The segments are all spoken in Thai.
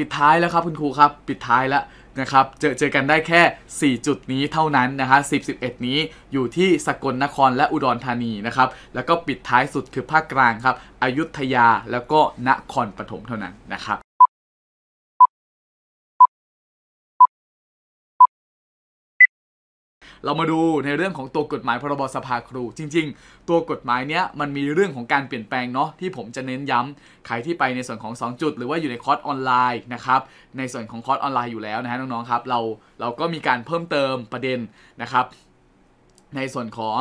ปิดท้ายแล้วครับคุณครูครับปิดท้ายแล้วนะครับ เจอเจอกันได้แค่ 4 จุดนี้เท่านั้นนะฮะ10 11 นี้อยู่ที่สกลนครและอุดรธานีนะครับ แล้วก็ปิดท้ายสุดคือภาคกลางครับ อยุธยาแล้วก็นครปฐมเท่านั้นนะครับเรามาดูในเรื่องของตัวกฎหมายพรบสภาครู จริง ๆ ตัวกฎหมายเนี้ยมันมีเรื่องของการเปลี่ยนแปลงเนาะที่ผมจะเน้นย้ำใครที่ไปในส่วนของ2จุดหรือว่าอยู่ในคอร์สออนไลน์นะครับ ในส่วนของคอร์สออนไลน์อยู่แล้วนะฮะน้องๆครับเราเราก็มีการเพิ่มเติมประเด็นนะครับ ในส่วนของ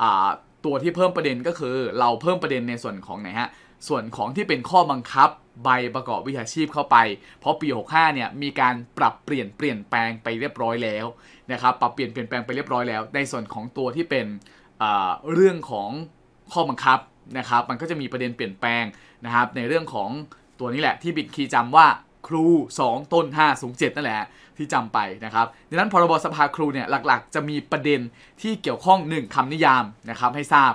อ่าตัวที่เพิ่มประเด็นก็คือเราเพิ่มประเด็นในส่วนของไหนฮะส่วนของที่เป็นข้อบังคับใบประกอบวิชาชีพเข้าไป เพราะปี65เนี่ยมีการปรับเปลี่ยนเปลี่ยนแปลงไปเรียบร้อยแล้วนะครับปรับเปลี่ยนเปลี่ยนแปลงไปเรียบร้อยแล้วในส่วนของตัวที่เป็นเรื่องของข้อบังคับนะครับมันก็จะมีประเด็นเปลี่ยนแปลงนะครับในเรื่องของตัวนี้แหละที่บิดคีจํจำว่าครู 2 ต้น5สูง7นั่นแหละที่จำไปนะครับดังนั้นพรบสภาครูเนี่ยหลัก ๆจะมีประเด็นที่เกี่ยวข้อง 1 คำนิยามนะครับให้ทราบ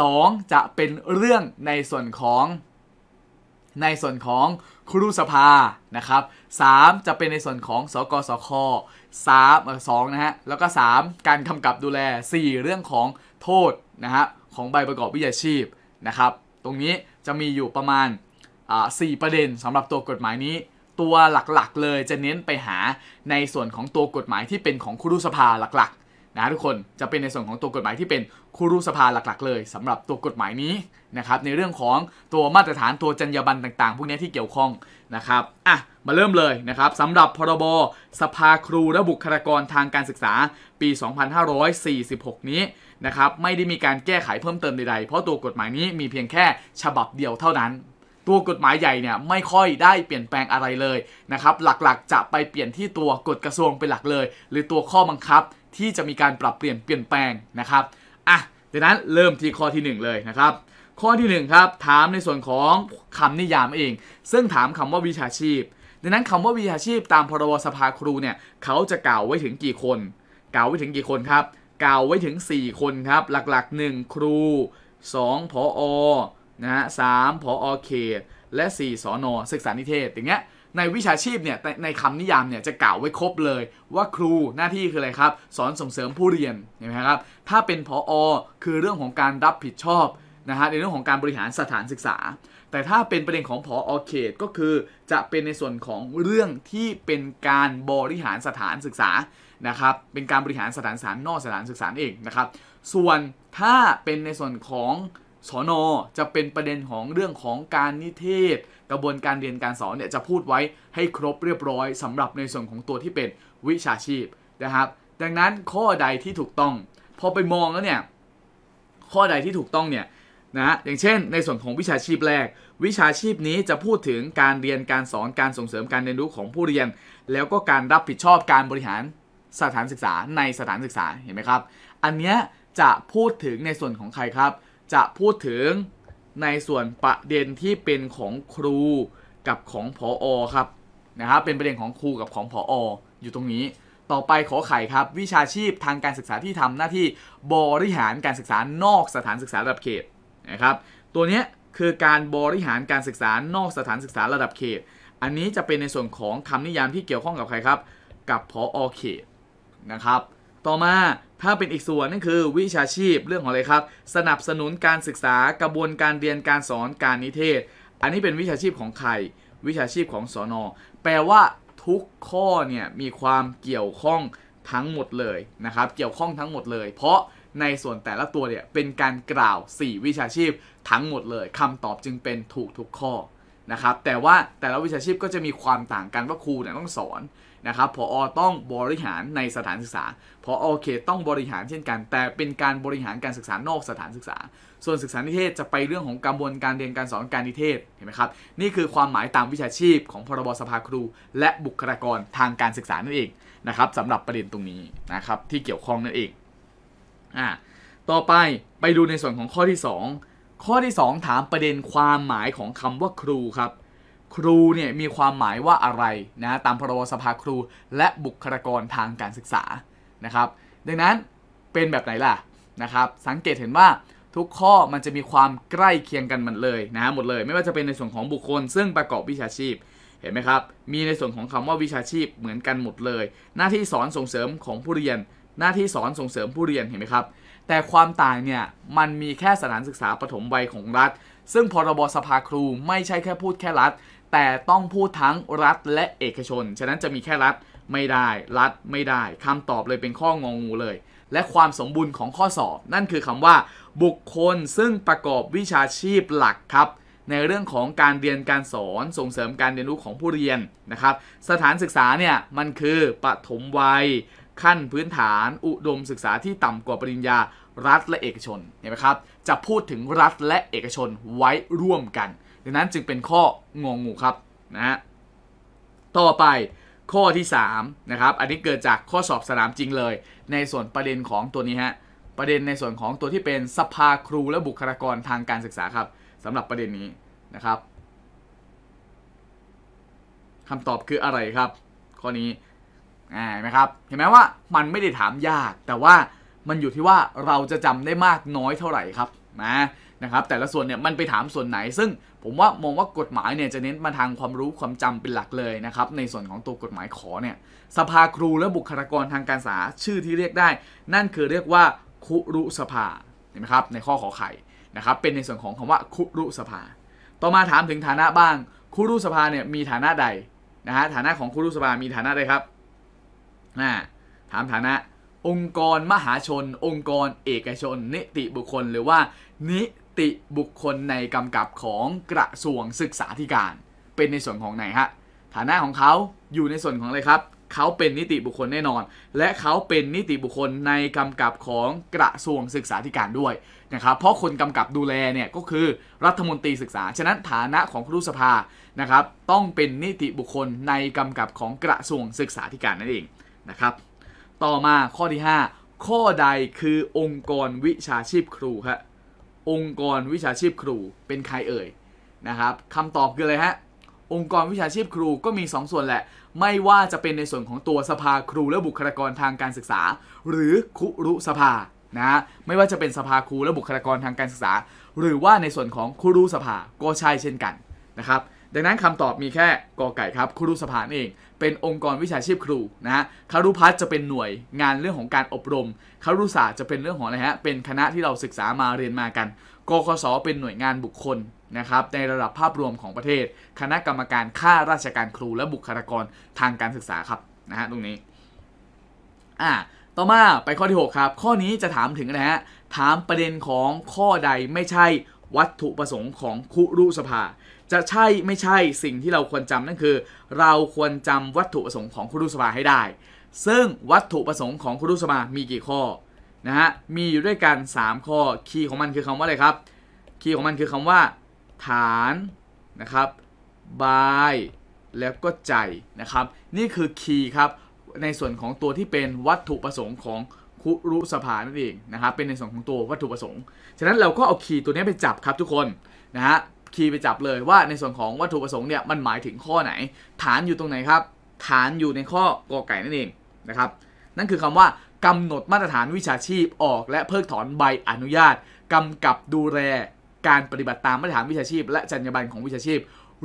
2 จะเป็นเรื่องในส่วนของในส่วนของครูสภานะครับ3จะเป็นในส่วนของสกสคสามสองนะฮะ แล้วก็3การกำกับดูแล 4 เรื่องของโทษนะฮะของใบประกอบวิชาชีพนะครับ ตรงนี้จะมีอยู่ประมาณสี่ประเด็นสำหรับตัวกฎหมายนี้ ตัวหลักๆ เลยจะเน้นไปหาในส่วนของตัวกฎหมายที่เป็นของครูสภาหลักๆนะทุกคน จะเป็นในส่วนของตัวกฎหมายที่เป็นคู่รูสภาหลักๆเลยสำหรับตัวกฎหมายนี้นะครับในเรื่องของตัวมาตรฐานตัวจรรยาบรรณต่างๆพวกนี้ที่เกี่ยวข้องนะครับอ่ะมาเริ่มเลยนะครับสำหรับพรบสภาครูและบุคลากรทางการศึกษาปี 2546 นี้นะครับ ไม่ได้มีการแก้ไขเพิ่มเติมใดๆ เพราะตัวกฎหมายนี้มีเพียงแค่ฉบับเดียวเท่านั้น ตัวกฎหมายใหญ่เนี่ยไม่ค่อยได้เปลี่ยนแปลงอะไรเลยนะครับ หลักๆจะไปเปลี่ยนที่ตัวกฎกระทรวงเป็นหลักเลย หรือตัวข้อบังคับที่จะมีการปรับเปลี่ยนเปลี่ยนแปลงนะครับอ่ะดังนั้นเริ่มที่ข้อที่ 1 เลยนะครับข้อที่1ครับถามในส่วนของคำนิยามเองซึ่งถามคำว่าวิชาชีพ ดังนั้นคำว่าวิชาชีพตามพรบสภาครูเนี่ยเขาจะกล่าวไว้ถึงกี่คน กล่าวไว้ถึงกี่คนครับกล่าวไว้ถึง 4 คนครับหลักๆ 1 ครู 2 พออนะฮะสามพออเขตและ 4สอนอศึกษานิเทศอย่างเงี้ยในวิชาชีพเนี่ยในคำนิยามเนี่ยจะกล่าวไว้ครบเลยว่าครูหน้าที่คืออะไรครับสอนส่งเสริมผู้เรียนเห็นไหมครับถ้าเป็นพออคือเรื่องของการรับผิดชอบนะฮะในเรื่องของการบริหารสถานศึกษา แต่ถ้าเป็นประเด็นของพออเขตก็คือจะเป็นในส่วนของเรื่องที่เป็นการบริหารสถานศึกษานะครับเป็นการบริหารสถานศึกษานอกสถานศึกษาเองนะครับส่วนถ้าเป็นในส่วนของสอนอจะเป็นประเด็นของเรื่องของการนิเทศกระบวนการเรียนการสอนเนี่ยจะพูดไว้ให้ครบเรียบร้อย สำหรับในส่วนของตัวที่เป็นวิชาชีพนะครับ ดังนั้นข้อใดที่ถูกต้อง พอไปมองแล้วเนี่ยข้อใดที่ถูกต้องเนี่ยนะอย่างเช่นในส่วนของวิชาชีพแรก วิชาชีพนี้จะพูดถึงการเรียนการสอนการส่งเสริมการเรียนรู้ของผู้เรียน แล้วก็การรับผิดชอบการบริหารสถานศึกษาในสถานศึกษาเห็นไหมครับ อันเนี้ยจะพูดถึงในส่วนของใครครับ จะพูดถึงในส่วนประเด็นที่เป็นของครูกับของผออครับนะครับเป็นประเด็นของครูกับของผอออยู่ตรงนี้ ต่อไปขอไข่ครับวิชาชีพทางการศึกษาที่ทำหน้าที่บริหารการศึกษานอกสถานศึกษาระดับเขตนะครับ ตัวนี้คือการบริหารการศึกษานอกสถานศึกษาระดับเขต อันนี้จะเป็นในส่วนของคำนิยามที่เกี่ยวข้องกับใครครับกับผออเขตนะครับต่อมาถ้าเป็นอีกส่วนนั่นคือวิชาชีพเรื่องของอะไรครับ สนับสนุนการศึกษากระบวนการเรียนการสอนการนิเทศ อันนี้เป็นวิชาชีพของใคร วิชาชีพของสอนอแปลว่าทุกข้อเนี่ยมีความเกี่ยวข้องทั้งหมดเลยนะครับเกี่ยวข้องทั้งหมดเลย เพราะในส่วนแต่ละตัวเนี่ยเป็นการกล่าว 4 วิชาชีพทั้งหมดเลยคำตอบจึงเป็นถูกทุกข้อนะครับแต่ว่าแต่ละวิชาชีพก็จะมีความต่างกันว่าครูเนี่ยต้องสอนนะครับพออต้องบริหารในสถานศึกษาพอโอเคต้องบริหารเช่นกัน แต่เป็นการบริหารการศึกษานอกสถานศึกษา ส่วนศึกษานิเทศจะไปเรื่องของกระบวนการเรียนการสอนการนิเทศ เห็นไหมครับ นี่คือความหมายตามวิชาชีพของพรบสภาครู และบุคลากรทางการศึกษานั่นเองนะครับสำหรับประเด็นตรงนี้นะครับ ที่เกี่ยวข้องนั่นเอง อ่า ต่อไปไปดูในส่วนของข้อที่ 2 ข้อที่ 2 ถามประเด็นความหมายของคำว่าครูครับครูเนี่ยมีความหมายว่าอะไรนะตามพรบสภาครู และบุคลากรทางการศึกษานะครับดังนั้นเป็นแบบไหนล่ะนะครับสังเกตเห็นว่าทุกข้อมันจะมีความใกล้เคียงกันหมดเลยนะหมดเลย ไม่ว่าจะเป็นในส่วนของบุคคล ซึ่งประกอบวิชาชีพเห็นไหมครับมีในส่วนของคำว่าวิชาชีพเหมือนกันหมดเลย หน้าที่สอนส่งเสริมของผู้เรียน หน้าที่สอนส่งเสริมผู้เรียนเห็นไหมครับ แต่ความต่างเนี่ยมันมีแค่สถานศึกษาปฐมวัยของรัฐ ซึ่งพรบสภาครูไม่ใช่แค่พูดแค่รัฐแต่ต้องพูดทั้งรัฐและเอกชน ฉะนั้นจะมีแค่รัฐไม่ได้ รัฐ ไม่ได้ คำตอบเลยเป็นข้องงูเลย และความสมบูรณ์ของข้อสอบ นั่นคือคำว่าบุคคลซึ่งประกอบวิชาชีพหลักครับ ในเรื่องของการเรียนการสอนส่งเสริมการเรียนรู้ของผู้เรียนนะครับ สถานศึกษาเนี่ย มันคือปฐมวัย ขั้นพื้นฐาน อุดมศึกษาที่ต่ำกว่าปริญญา รัฐและเอกชนเห็นไหมครับจะพูดถึงรัฐและเอกชนไว้ร่วมกันดังนั้นจึงเป็นข้องงงูครับนะฮะต่อไปข้อที่ 3 นะครับ อันนี้เกิดจากข้อสอบสนามจริงเลย ในส่วนประเด็นของตัวนี้ฮะประเด็นในส่วนของตัวที่เป็นสภาครูและบุคลากรทางการศึกษาครับสำหรับประเด็นนี้นะครับคำตอบคืออะไรครับ ข้อนี้อ่ไหมครับเห็นไหมว่ามันไม่ได้ถามยาก แต่ว่ามันอยู่ที่ว่าเราจะจำได้มากน้อยเท่าไหร่ครับนะนะครับแต่ละส่วนเนี่ยมันไปถามส่วนไหนซึ่ง ผมว่ามองว่ากฎหมายเนี่ยจะเน้นมาทางความรู้ความจำเป็นหลักเลยนะครับ ในส่วนของตัวกฎหมายขอเนี่ยสภาครูและบุคลากรทางการศึกษาชื่อที่เรียกได้ นั่นคือเรียกว่า คุรุสภาเห็นไหมครับในข้อขอไข่นะครับเป็นในส่วนของคำว่าคุรุสภา ต่อมาถามถึงฐานะบ้างคุรุสภาเนี่ยมีฐานะใดนะฮะฐานะของคุรุสภามีฐานะใดครับนะถามฐานะองค์กรมหาชน องค์กรเอกชนนิติบุคคล หรือว่า นิติบุคคลในกำกับของกระทรวงศึกษาธิการ เป็นในส่วนของไหนฮะฐานะของเขาอยู่ในส่วนของอะไรครับ เขาเป็นนิติบุคคลแน่นอน และเขาเป็นนิติบุคคลในกำกับของกระทรวงศึกษาธิการด้วยนะครับเพราะคนกำกับดูแลเนี่ย ก็คือรัฐมนตรีศึกษา ฉะนั้นฐานะของครูสภานะครับ ต้องเป็นนิติบุคคลในกำกับของกระทรวงศึกษาธิการนั่นเองนะครับ ต่อมาข้อที่ 5 ข้อใดคือองค์กรวิชาชีพครูครับองค์กรวิชาชีพครูเป็นใครเอ่ยนะครับคำตอบคืออะไรฮะองค์กรวิชาชีพครูก็มี2สส่วนแหละ ไม่ว่าจะเป็นในส่วนของตัวสภาครูและบุคลากรทางการศึกษา หรือ คุรุสภานะไม่ว่าจะเป็นสภาครูและบุคลากรทางการศึกษา หรือว่าในส่วนของคุรุสภาก็ใช่เช่นกันนะครับดังนั้นคำตอบมีแค่กอไก่ครับคุรุสภาเองเป็นองค์กรวิชาชีพครูนะฮะคารุพัฒจะเป็นหน่วยงานเรื่องของการอบรมคารุศาสตร์จะเป็นเรื่องของอะไรฮะ เป็นคณะที่เราศึกษามาเรียนมากันกคศเป็นหน่วยงานบุคคลนะครับ ในระดับภาพรวมของประเทศ คณะกรรมการข้าราชการครูและบุคลากรทางการศึกษาครับนะฮะตรงนี้อ่าต่อมาไปข้อที่ 6 ครับ ข้อนี้จะถามถึงนะฮะ ถามประเด็นของข้อใดไม่ใช่วัตถุประสงค์ของคุรุสภาจะใช่ไม่ใช่สิ่งที่เราควรจำนั่นคือ เราควรจำวัตถุประสงค์ของครูสภาให้ได้ ซึ่งวัตถุประสงค์ของครูสภามีกี่ข้อนะฮะมีอยู่ด้วยกัน 3ข้อคีย์ของมันคือคำว่าอะไรครับคีย์ของมันคือคำว่า ฐานนะครับบายแล้วก็ใจนะครับ นี่คือคีย์ครับในส่วนของตัวที่เป็นวัตถุประสงค์ของคุรุสภานั่นเองนะครับ เป็นในส่วนของตัววัตถุประสงค์ฉะนั้นเราก็เอาคีย์ตัวนี้ไปจับครับทุกคนนะฮะคีย์ไปจับเลยว่าในส่วนของวัตถุประสงค์เนี่ยมันหมายถึงข้อไหน ฐานอยู่ตรงไหนครับ ฐานอยู่ในข้อกอไก่นั่นเองนะครับนั่นคือคำว่ากำหนดมาตรฐานวิชาชีพออกและเพิกถอนใบอนุญาต กำกับดูแลการปฏิบัติตามมาตรฐานวิชาชีพและจรรยาบรรณของ วิชาชีพ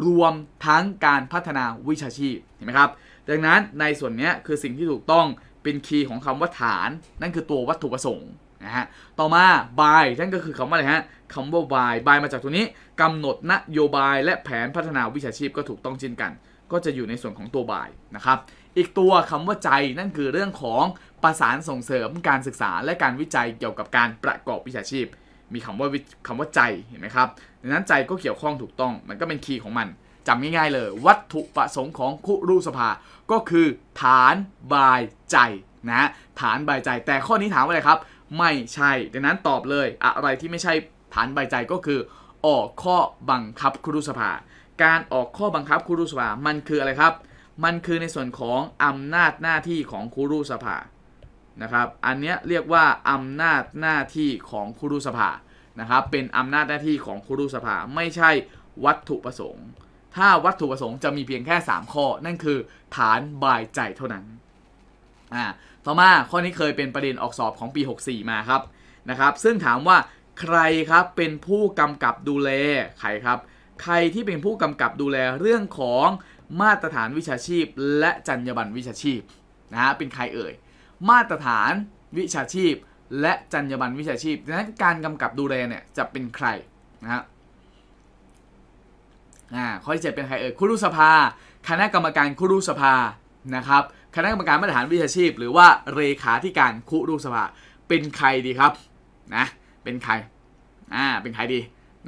รวมทั้งการพัฒนาวิชาชีพเห็นไหมครับดังนั้นในส่วนนี้คือสิ่งที่ถูกต้องเป็นคีย์ของคำว่าฐาน นั่นคือตัววัตถุประสงค์นะฮะต่อมาใบนั่นก็คือคำว่าอะไรฮะคำว่าใบใบมาจากตัวนี้กำหนด นโยบายและแผนพัฒนาวิชาชีพก็ถูกต้องเช่นกัน ก็จะอยู่ในส่วนของตัวบ่ายนะครับ อีกตัวคำว่าใจนั่นคือเรื่องของประสานส่งเสริมการศึกษาและการวิจัยเกี่ยวกับการประกอบวิชาชีพมีคำว่าคำว่าใจ เห็นไหมครับดังนั้นใจก็เกี่ยวข้องถูกต้อง มันก็เป็นคีย์ของมันจำง่ายๆเลย วัตถุประสงค์ของคุรุสภาก็คือ ฐานบายใจนะฐานบายใจ แต่ข้อนี้ถามว่าอะไรครับ ไม่ใช่ ดังนั้นตอบเลยอะไรที่ไม่ใช่ฐานบายใจก็คือออกข้อบังคับครุสภา การออกข้อบังคับครุสภา มันคืออะไรครับ มันคือในส่วนของอำนาจหน้าที่ของครุสภา นะครับ อันนี้เรียกว่า อำนาจหน้าที่ของครุสภานะครับ เป็นอำนาจหน้าที่ของครุสภา ไม่ใช่วัตถุประสงค์ ถ้าวัตถุประสงค์จะมีเพียงแค่ 3 ข้อ นั่นคือฐานบายใจเท่านั้น อ่า ต่อมาข้อนี้เคยเป็นประเด็นออกสอบของปี 64 มาครับ นะครับ ซึ่งถามว่าใครครับเป็นผู้กำกับดูแลใครครับ ใครที่เป็นผู้กำกับดูแลเรื่องของมาตรฐานวิชาชีพ และจรรยาบรรณวิชาชีพนะฮะเป็นใครเอ่ยมาตรฐานวิชาชีพ และจรรยาบรรณวิชาชีพดังนั้นการกำกับดูแลเนี่ยจะเป็นใครนะฮะอ่าข้อที่เจ็ดเป็นใครเอ่ยครูสภา คณะกรรมการครูสภานะครับ คณะกรรมการมาตรฐานวิชาชีพ หรือว่าเลขาธิการครูสภา เป็นใครดีครับนะเป็นใคร อ่า เป็นใครดี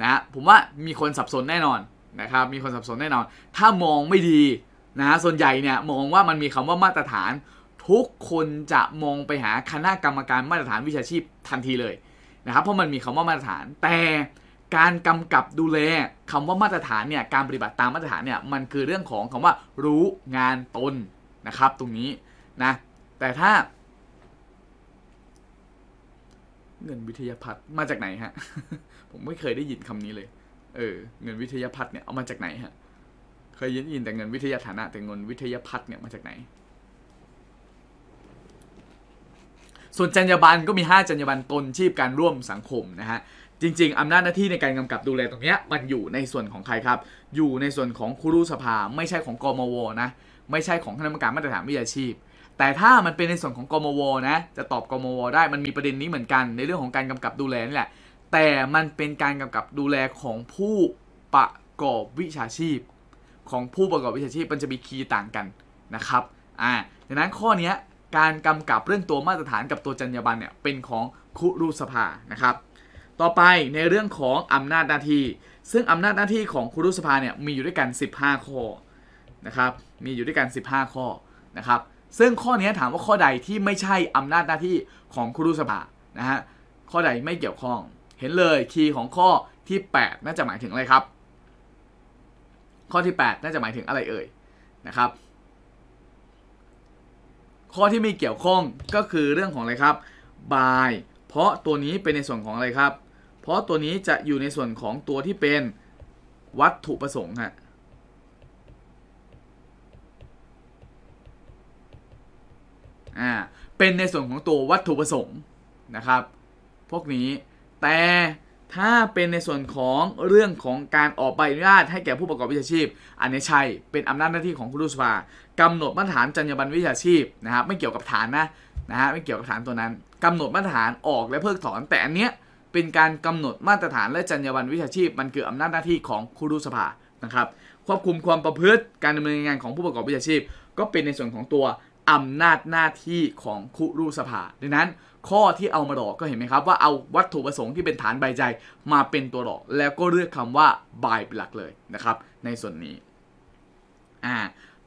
นะผมว่ามีคนสับสนแน่นอนนะครับ มีคนสับสนแน่นอน ถ้ามองไม่ดีนะ ส่วนใหญ่เนี่ยมองว่ามันมีคำว่ามาตรฐาน ทุกคนจะมองไปหาคณะกรรมการมาตรฐานวิชาชีพทันทีเลยนะครับ เพราะมันมีคำว่ามาตรฐาน แต่การกำกับดูแลคำว่ามาตรฐานเนี่ย การปฏิบัติตามมาตรฐานเนี่ย มันคือเรื่องของคำว่ารู้งานตนนะครับตรงนี้นะ แต่ถ้าเงินวิทยาพัฒน์มาจากไหนฮะ ผมไม่เคยได้ยินคำนี้เลย เออ เงินวิทยาพัฒน์เนี่ยเอามาจากไหนฮะ เคยยินแต่เงินวิทยาฐานะ แต่เงินวิทยาพัฒน์เนี่ยมาจากไหน ส่วนจรรยาบรรณก็มี5จรรยาบรรณตน ชีพการร่วมสังคมนะฮะ จริง ๆอำนาจหน้าที่ในการกำกับดูแลตรงนี้มันอยู่ในส่วนของใครครับ อยู่ในส่วนของครูสภา ไม่ใช่ของกมวนะ ไม่ใช่ของคณะกรรมการมาตรฐานวิชาชีพแต่ถ้ามันเป็นในส่วนของกมวนะจะตอบกมวได้มันมีประเด็นนี้เหมือนกัน ในเรื่องของการกำกับดูแลนี่แหละ แต่มันเป็นการกำกับดูแลของผู้ประกอบวิชาชีพของผู้ประกอบวิชาชีพมันจะมีคีย์ต่างกันนะครับอ่าดังนั้นข้อนี้การกำกับเรื่องตัวมาตรฐานกับตัวจรรยาบรรณเนี่ยเป็นของคุรุสภานะครับ ต่อไปในเรื่องของอำนาจหน้าที่ซึ่งอำนาจหน้าที่ของคุรุสภาเนี่ยมีอยู่ด้วยกัน15ข้อนะครับมีอยู่ด้วยกัน 15 ข้อนะครับซึ่งข้อนี้ถามว่าข้อใดที่ไม่ใช่อำนาจหน้าที่ของครูสภานะฮะข้อใดไม่เกี่ยวข้องเห็นเลยคีย์ของข้อที่ 8 น่าจะหมายถึงอะไรครับ ข้อที่ 8 น่าจะหมายถึงอะไรเอ่ยนะครับ ข้อที่ไม่เกี่ยวข้องก็คือเรื่องของอะไรครับบายเพราะตัวนี้เป็นในส่วนของอะไรครับ เพราะตัวนี้จะอยู่ในส่วนของตัวที่เป็นวัตถุประสงค์ฮะอ่าเป็นในส่วนของตัววัตถุประสงค์นะครับ พวกนี้แต่ถ้าเป็นในส่วนของเรื่องของการออกใบอนุญาตให้แก่ผู้ประกอบวิชาชีพ อันนี้ใช่เป็นอำนาจหน้าที่ของครูสภากำหนดมาตรฐานจรรยาบรรณวิชาชีพนะครับไม่เกี่ยวกับฐานนะนะฮะไม่เกี่ยวกับฐานตัวนั้น กำหนดมาตรฐานออกและเพิกถอนแต่อันเนี้ยเป็นการกำหนดมาตรฐานและจรรยาบรรณวิชาชีพ มันคืออำนาจหน้าที่ของครูสภานะครับควบคุมความประพฤติการดำเนินงานของผู้ประกอบวิชาชีพ ก็เป็นในส่วนของตัวอำนาจหน้าที่ของคุรุสภา ดังนั้นข้อที่เอามาหลอกก็เห็นไหมครับ ว่าเอาวัตถุประสงค์ ที่เป็นฐานใบใจ มาเป็นตัวหลอกแล้วก็เลือกคำว่า บายเป็นหลักเลยนะครับ ในส่วนนี้อ่า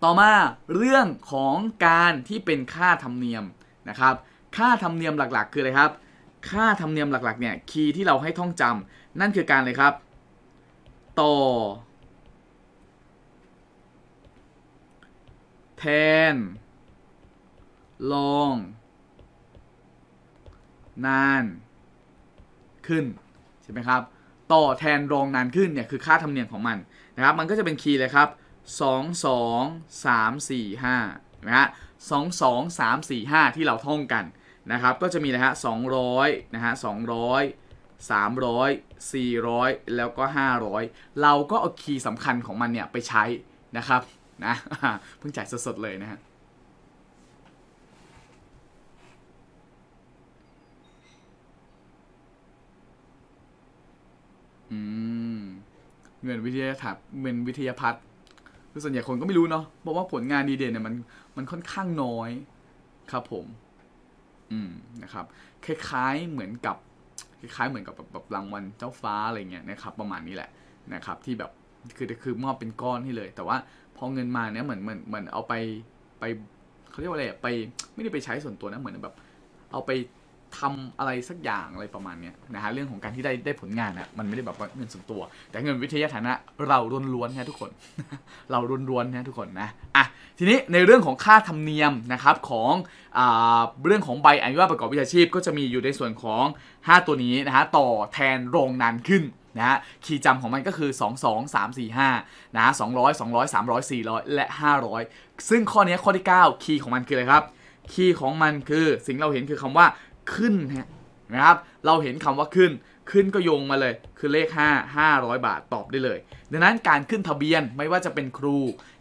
ต่อมาเรื่องของการที่เป็นค่าธรรมเนียมนะครับ ค่าธรรมเนียมหลักๆ คือ อะไรครับค่าธรรมเนียมหลักๆเนี่ยคีย์ที่เราให้ท่องจำ นั่นคือการเลยครับต่อแทนลงนานขึ้น ใช่ไหมครับ ต่อแทนรองนานขึ้นเนี่ย คือค่าธรรมเนียมของมันนะครับ มันก็จะเป็นคีย์เลยครับ 2 2 3 4 5นะฮะ2 2 3 4 5 ที่เราท่องกันนะครับก็จะมีนะฮะ200นะฮะ200 300 400 แล้วก็ 500 เราก็เอาคีย์สำคัญของมันเนี่ยไปใช้นะครับนะเพิ่งจ่ายสดๆเลยนะฮะอืมเหมือนวิทยาศาสตร์เหมือนวิทยาพัฒน์คือส่วนใหญ่คนก็ไม่รู้เนาะเพราะว่าผลงานดีเด่นเนี่ยมันมันค่อนข้างน้อยครับผม อืมนะครับ คล้ายๆเหมือนกับ คล้ายๆเหมือนกับแบบรางวัลเจ้าฟ้าอะไรเงี้ยนะครับประมาณนี้แหละนะครับ ที่แบบคือคือมอบเป็นก้อนให้เลย แต่ว่าพอเงินมาเนี่ยเหมือนเหมือนเหมือนเอาไปไปเขาเรียกว่าอะไรไป ไม่ได้ไปใช้ส่วนตัวนะเหมือนแบบ เอาไปทำอะไรสักอย่างอะไรประมาณนี้นะฮะเรื่องของการที่ได้ได้ผลงานนะมันไม่ได้แบบว่าเงินส่วนตัว แต่เงินวิทยาฐานะ เราล้วนๆนะทุกคน เราล้วนๆนะทุกคนนะอ่ะทีนี้ในเรื่องของค่าธรรมเนียมนะครับ ของอเรื่องของใบอนุญาตประกอบวิชาชีพก็จะมีอยู่ในส่วนของ 5 ตัวนี้นะฮะต่อแทนโรงนานขึ้นนะฮะคีย์จำของมันก็คือ 2 2 3 4 5นะฮะ200 200 300 400 และ 500ซึ่งข้อนี้ข้อที่9คีย์ของมันคืออะไรครับ คีย์ของมันคือสิ่งเราเห็นคือคำว่าขึ้นนะครับ เราเห็นคำว่าขึ้น ขึ้นก็โยงมาเลย คือเลข 5 500 บาทตอบได้เลยดังนั้นการขึ้นทะเบียนไม่ว่าจะเป็นครู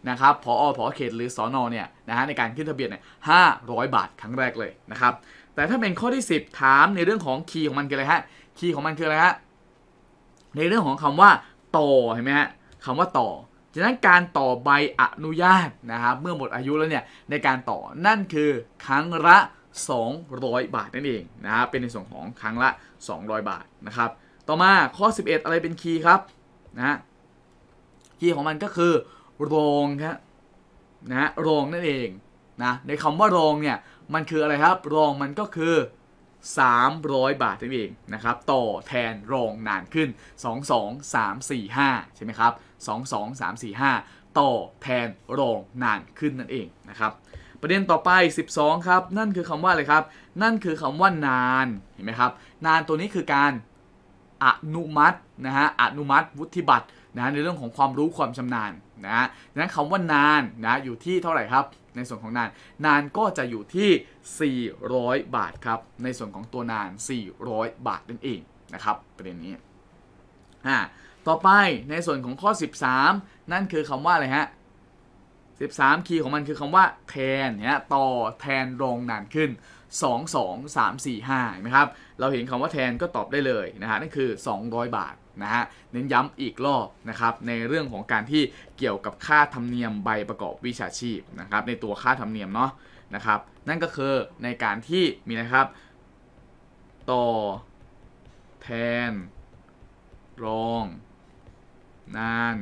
นะครับพออพอเขตหรือสอนอเนี่ยนะฮะในการขึ้นทะเบียนเนี่ย500 บาทครั้งแรกเลยนะครับ แต่ถ้าเป็นข้อที่ 10 ถามในเรื่องของคีย์ของมันคืออะไรฮะ คีย์ของมันคืออะไรฮะ ในเรื่องของคำว่าต่อเห็นไหมฮะคำว่าต่อฉะนั้นการต่อใบอนุญาตนะครับเมื่อหมดอายุแล้วเนี่ยในการต่อนั่นคือครั้งละ200 บาทนั่นเองนะครับเป็นในส่วนของครั้งละ 200 บาทนะครับ ต่อมาข้อ 11 อะไรเป็นคีย์ครับนะคีย์ของมันก็คือรองครับนะรองนั่นเองนะในคำว่ารองเนี่ยมันคืออะไรครับรองมันก็คือ 300 บาทนั่นเองนะครับ ต่อแทนรองนานขึ้น 2 2 3 4 5 ใช่ไหมครับ 2 2 3 4 5 ต่อแทนรองนานขึ้นนั่นเองนะครับประเด็นต่อไป 12ครับนั่นคือคำว่าอะไรครับ นั่นคือคำว่านานเห็นไหมครับ นานตัวนี้คือการอนุมัตินะฮะอนุมัติวุฒิบัตรนะในเรื่องของความรู้ความชำนาญนะฮะดังนั้นคำว่านานนะอยู่ที่เท่าไหร่ครับ ในส่วนของนาน นานก็จะอยู่ที่ 400 บาทครับ ในส่วนของตัวนาน 400 บาทนั่นเองนะครับประเด็นนี้ต่อไปในส่วนของข้อ 13 นั่นคือคำว่าอะไรฮะ13 คีย์ของ มัน คือคำว่าแทนเนี่ยต่อแทนรองนาน ขึ้น 2 2 3 4 5นะครับ เราเห็นคำว่าแทนก็ตอบได้เลย นะฮะ นั่นคือ 200 บาท นะฮะเน้นย้ำอีกรอบนะครับ ในเรื่องของการที่เกี่ยวกับค่าธรรมเนียมใบประกอบวิชาชีพ นะครับ ในตัวค่า ธรรมเนียม เนาะนะครับนั่นก็คือในการที่มีนะครับต่อแทนรองนาน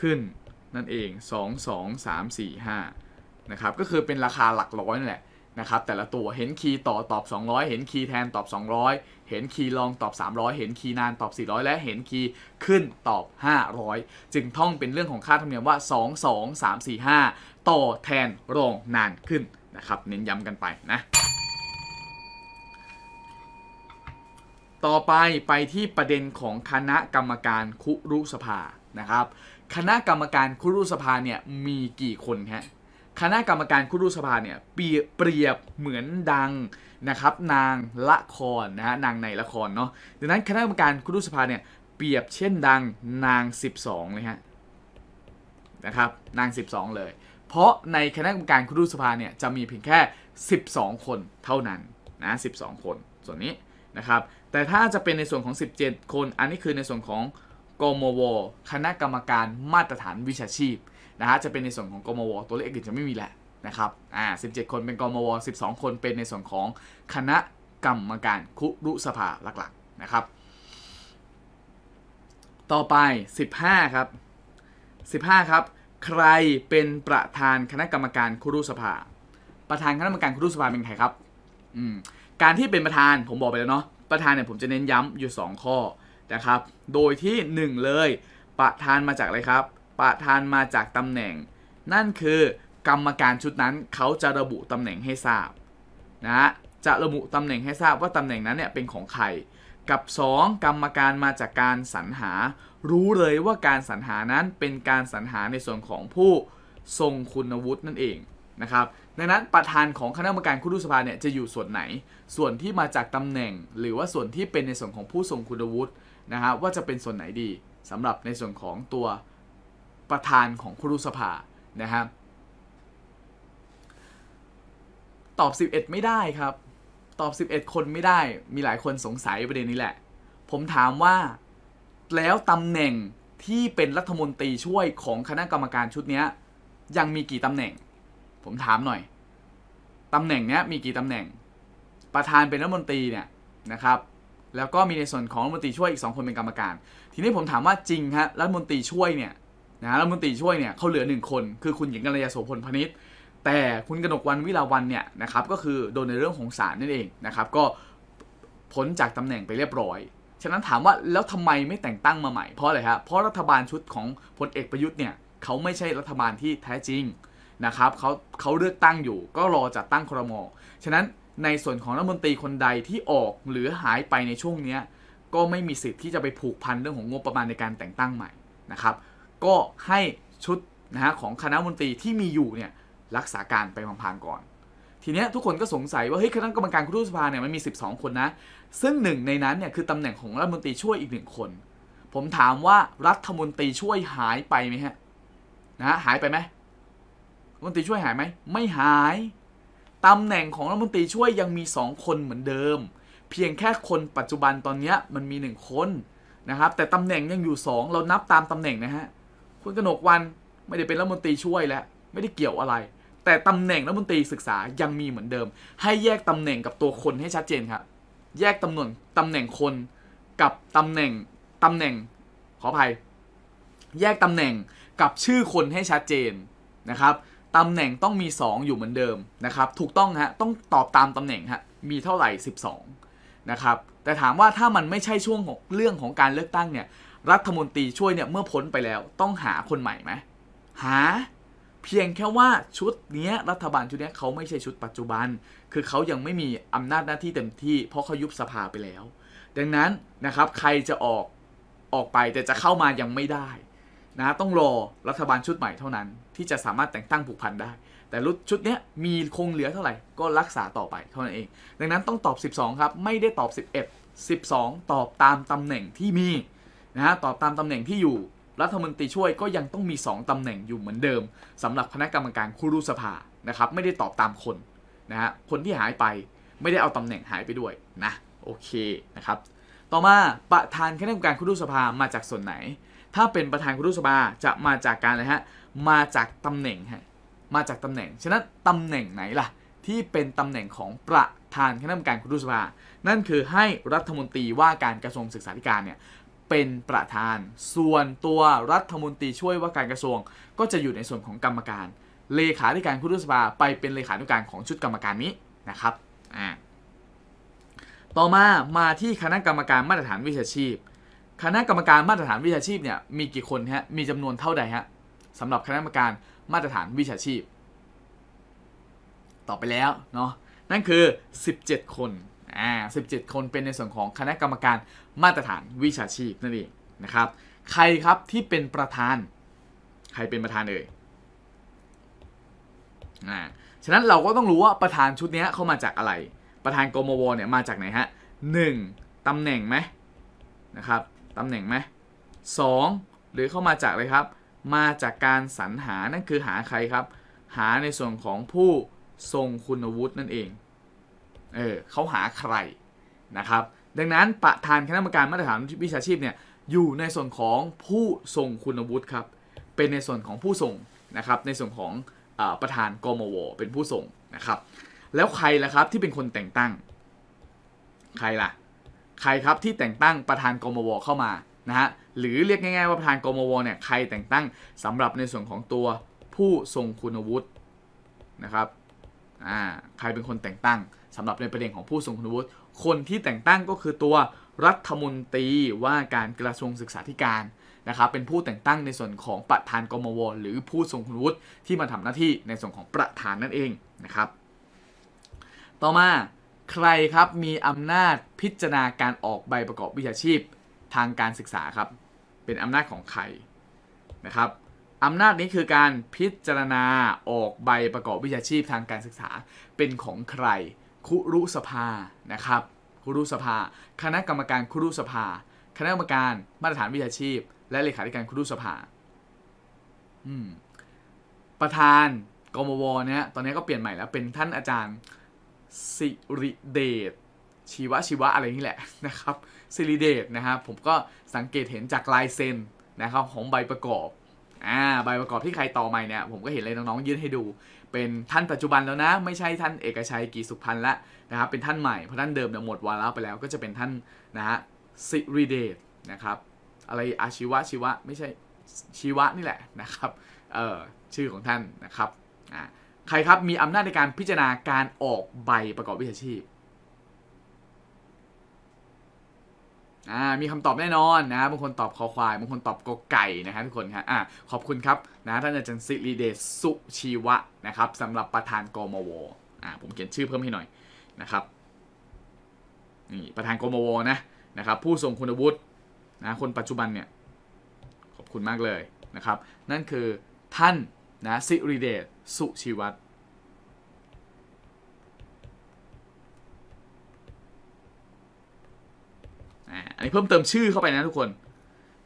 ขึ้นนั่นเอง 2 2 3 4 5นะครับ ก็คือเป็นราคาหลักร้อยนั่นแหละนะครับแต่ละตัว เห็นคีย์ต่อตอบ 200 เห็นคีย์แทนตอบ 200 เห็นคีย์ลองตอบ 300 เห็นคีย์นานตอบ 400 และเห็นคีย์ขึ้นตอบ 500 จึงท่องเป็นเรื่องของค่าธรรมเนียมว่า 2 2 3 4 5 ต่อแทนรองนานขึ้นนะครับเน้นย้ำกันไปนะ ต่อไปไปที่ประเด็นของคณะกรรมการคุรุสภานะครับคณะกรรมการคุรุสภาเนี่ยมีกี่คนฮะคณะกรรมการคุรุสภาเนี่ยเปรียบเหมือนดังนะครับนางละครนะฮะนางในละครเนาะดังนั้นคณะกรรมการคุรุสภาเนี่ยเปรียบเช่นดังนาง 12เลยฮะนะครับนาง 12 เลย เพราะในคณะกรรมการคุรุสภาเนี่ยจะมีเพียงแค่ 12 คนเท่านั้นนะ12 คนส่วนนี้นะครับแต่ถ้าจะเป็นในส่วนของ 17 คนอันนี้คือในส่วนของกมว คณะกรรมการมาตรฐานวิชาชีพนะฮะ จะเป็นในส่วนของกมว ตัวเลขอื่นจะไม่มีแหละนะครับ อ่าสิคนเป็นกมว12 คนเป็นในส่วนของคณะกรรมการคุรุสภาหลักๆนะครับ ต่อไป15ครับ15 ครับ ใครเป็นประธานคณะกรรมการคุรุสภา ประธานคณะกรรมการคุรุสภาเป็นใครครับ อืม การที่เป็นประธานผมบอกไปแล้วเนาะ ประธานเนี่ยผมจะเน้นย้ำอยู่ 2 ข้อนะครับ โดยที่1เลยประธานมาจากอะไรครับประธานมาจากตำแหน่ง นั่นคือกรรมการชุดนั้นเขาจะระบุตำแหน่งให้ทราบนะจะระบุตำแหน่งให้ทราบว่าตำแหน่งนั้นเนี่ยเป็นของใคร กับ 2 กรรมการมาจากการสรรหา รู้เลยว่าการสรรหานั้นเป็นการสรรหาในส่วนของผู้ทรงคุณวุฒินั่นเองนะครับดังนั้นประธานของคณะกรรมการคุรุสภาเนี่ยจะอยู่ส่วนไหน ส่วนที่มาจากตำแหน่ง หรือว่าส่วนที่เป็นในส่วนของผู้ทรงคุณวุฒินะฮะว่าจะเป็นส่วนไหนดีสำหรับในส่วนของตัวประธานของครูสภานะครับตอบ 11 ไม่ได้ครับ ตอบ 11 คนไม่ได้มีหลายคนสงสัย ประเด็นนี้แหละ ผมถามว่า แล้วตำแหน่งที่เป็นรัฐมนตรีช่วยของคณะกรรมการชุดนี้ยังมีกี่ตำแหน่ง ผมถามหน่อยตำแหน่งนี้มีกี่ตำแหน่ง ประธานเป็นรัฐมนตรีเนี่ยนะครับแล้วก็มีในส่วนของรัฐมนตรีช่วยอีก 2 คนเป็นกรรมการ ทีนี้ผมถามว่าจริงฮะรัฐมนตรีช่วยเนี่ยนะรัฐมนตรีช่วยเนี่ยเขาเหลือ1คนคือคุณหญิงกัลยาโสพลพนิษฐ์แต่คุณกนกวันวิลาวันเนี่ยนะครับก็คือโดนในเรื่องของศาลนั่นเองนะครับก็พ้นจากตำแหน่งไปเรียบร้อย ฉะนั้นถามว่าแล้วทำไมไม่แต่งตั้งมาใหม่ เพราะอะไรครับเพราะรัฐบาลชุดของพลเอกประยุทธ์เนี่ยเขาไม่ใช่รัฐบาลที่แท้จริงนะครับเขาเขาเลือกตั้งอยู่ ก็รอจัดตั้งครมฉะนั้นในส่วนของรัฐมนตรีคนใดที่ออกหรือหายไปในช่วงนี้ก็ไม่มีสิทธิ์ที่จะไปผูกพันเรื่องของงบประมาณในการแต่งตั้งใหม่นะครับ ก็ให้ชุดนะฮะของคณะมนตรีที่มีอยู่เนี่ยรักษาการไปพังๆก่อน ทีเนี้ยทุกคนก็สงสัยว่าเฮ้ยคณะกรรมการครุสภาเนี่ยมันมี 12 คนนะ ซึ่งหนึ่งในนั้นเนี่ยคือตำแหน่งของรัฐมนตรีช่วยอีกหนึ่งคนผมถามว่ารัฐมนตรีช่วยหายไปไหมฮะนะหายไปไหมรัฐมนตรีช่วยหายไหมไม่หายตำแหน่งของรัฐมนตรีช่วยยังมี 2 คนเหมือนเดิม เพียงแค่คนปัจจุบันตอนนี้มันมี 1 คนนะครับ แต่ตำแหน่งยังอยู่ 2 เรานับตามตำแหน่งนะฮะคุณกนกวันไม่ได้เป็นรัฐมนตรีช่วยแล้ว ไม่ได้เกี่ยวอะไร แต่ตำแหน่งรัฐมนตรีศึกษายังมีเหมือนเดิม ให้แยกตำแหน่งกับตัวคนให้ชัดเจนครับแยกตำแหน่งตำแหน่งคนกับตำแหน่งตำแหน่งขออภัย แยกตำแหน่งกับชื่อคนให้ชัดเจนนะครับตำแหน่งต้องมี 2 อยู่เหมือนเดิมนะครับถูกต้องฮะต้องตอบตามตำแหน่งฮะมีเท่าไหร่ 12นะครับแต่ถามว่าถ้ามันไม่ใช่ช่วงของเรื่องของการเลือกตั้งเนี่ยรัฐมนตรีช่วยเนี่ยเมื่อพ้นไปแล้วต้องหาคนใหม่ไหมหาเพียงแค่ว่าชุดนี้รัฐบาลชุดนี้เขาไม่ใช่ชุดปัจจุบันคือเขายังไม่มี อำนาจหน้าที่เต็มที่ เพราะเขายุบสภาไปแล้ว ดังนั้นนะครับใครจะออกออกไปแต่จะเข้ามายังไม่ได้นะต้องรอรัฐบาลชุดใหม่เท่านั้น ที่จะสามารถแต่งตั้งผูกพันได้ แต่รุดชุดนี้มีคงเหลือเท่าไหร่ ก็รักษาต่อไปเท่านั้นเอง ดังนั้นต้องตอบ 12ครับไม่ได้ตอบ 11 12 ตอบตามตำแหน่งที่มีนะฮะตอบตามตำแหน่งที่อยู่ รัฐมนตรีช่วย ก็ยังต้องมี 2ตำแหน่งอยู่เหมือนเดิมสำหรับคณะกรรมการคูรูสภานะครับไม่ได้ตอบตามคนนะฮะคนที่หายไปไม่ได้เอาตำแหน่งหายไปด้วยนะโอเคนะครับต่อมาประธานคณะกรรมการคูรูสภามาจากส่วนไหนถ้าเป็นประธานครุสภาจะมาจากการอะไรฮะ มาจากตำแหน่งฮะ มาจากตำแหน่ง ฉะนั้นตำแหน่งไหนล่ะที่เป็นตำแหน่งของประธานคณะกรรมการครุสภา นั่นคือให้รัฐมนตรีว่าการกระทรวงศึกษาธิการเนี่ยเป็นประธาน ส่วนตัวรัฐมนตรีช่วยว่าการกระทรวง ก็จะอยู่ในส่วนของกรรมการ เลขาธิการครุสภาไปเป็นเลขาธิการของชุดกรรมการนี้นะครับ อ่า ต่อมามาที่คณะกรรมการมาตรฐานวิชาชีพคณะกรรมการมาตรฐานวิชาชีพเนี่ยมีกี่คนฮะมีจำนวนเท่าใดฮะสำหรับคณะกรรมการมาตรฐานวิชาชีพต่อไปแล้วเนาะนั่นคือ 17 คนอ่าสิคนเป็นในส่วนของคณะกรรมการมาตรฐานวิชาชีพนั่นเองนะครับ ใครครับที่เป็นประธาน ใครเป็นประธานเอ่ยอ่าฉะนั้นเราก็ต้องรู้ว่าประธานชุดนี้เข้ามาจากอะไร ประธานกมวเนี่ยมาจากไหนฮะหนึ่งตำแหน่งไหมนะครับตำแหน่งไหมสองหรือเข้ามาจากเลยครับ มาจากการสรรหานั่นคือหาใครครับ หาในส่วนของผู้ทรงคุณวุฒินั่นเองเออเขาหาใครนะครับ ดังนั้นประธานคณะกรรมการมาตรฐานวิชาชีพเนี่ยอยู่ในส่วนของผู้ทรงคุณวุฒิครับ เป็นในส่วนของผู้ส่งนะครับในส่วนของอประธานกมวเป็นผู้ส่งนะครับ แล้วใครล่ะครับที่เป็นคนแต่งตั้ง ใครล่ะใครครับ ที่แต่งตั้งประธานกมวเข้ามานะฮะหรือเรียกง่าย ๆว่าประธานกมวเนี่ยใครแต่งตั้งสำหรับในส่วนของตัวผู้ทรงคุณวุฒินะครับอ่าใครเป็นคนแต่งตั้งสำหรับในประเด็นของผู้ทรงคุณวุฒิคนที่แต่งตั้งก็คือตัวรัฐมนตรีว่าการกระทรวงศึกษาธิการนะครับเป็นผู้แต่งตั้งในส่วนของประธานกมวหรือผู้ทรงคุณวุฒิที่มาทำหน้าที่ในส่วนของประธานนั่นเองนะครับ ต่อมาใครครับ มีอำนาจพิจารณาการออกใบประกอบวิชาชีพทางการศึกษาครับเป็นอำนาจของใครนะครับอำนาจนี้คือการพิจารณาออกใบประกอบวิชาชีพทางการศึกษา เป็นของใคร คุรุสภานะครับคุรุสภา คณะกรรมการคุรุสภา คณะกรรมการมาตรฐานวิชาชีพ และเลขาธิการคุรุสภาประธานกมวเนี่ยตอนนี้ก็เปลี่ยนใหม่แล้วเป็นท่านอาจารย์สิริเดชชีวะชีวะอะไรนี่แหละนะครับสิริเดชนะฮะผมก็สังเกตเห็นจากลายเซ็นนะครับของใบประกอบอ่าใบประกอบที่ใครต่อใหม่เนี่ยผมก็เห็นเลยน้องๆยื่นให้ดูเป็นท่านปัจจุบันแล้วนะไม่ใช่ท่านเอกชัยกีสุพันธ์ละนะครับเป็นท่านใหม่เพราะท่านเดิมเนี่ยหมดวาระไปแล้วก็จะเป็นท่านนะฮะสิริเดชนะครับอะไรอาชีวะชีวะไม่ใช่ชีวะนี่แหละนะครับเอ่อชื่อของท่านนะครับอ่าใครครับมีอำนาจในการพิจารณาการออกใบประกอบวิชาชีพอ่ามีคำตอบแน่นอนนะบางคนตอบคอควายบางคนตอบกอไก่นะฮะทุกคนครับอ่าขอบคุณครับนะท่านอาจารย์สิริเดชสุชีวะนะครับสำหรับประธานกมวอ่าผมเขียนชื่อเพิ่มให้หน่อยนะครับนี่ประธานกมวนะนะครับผู้ทรงคุณวุฒินะคนปัจจุบันเนี่ยขอบคุณมากเลยนะครับ นั่นคือท่านนะสิริเดชสุชีวัตรอันนี้เพิ่มเติมชื่อเข้าไปนะทุกคน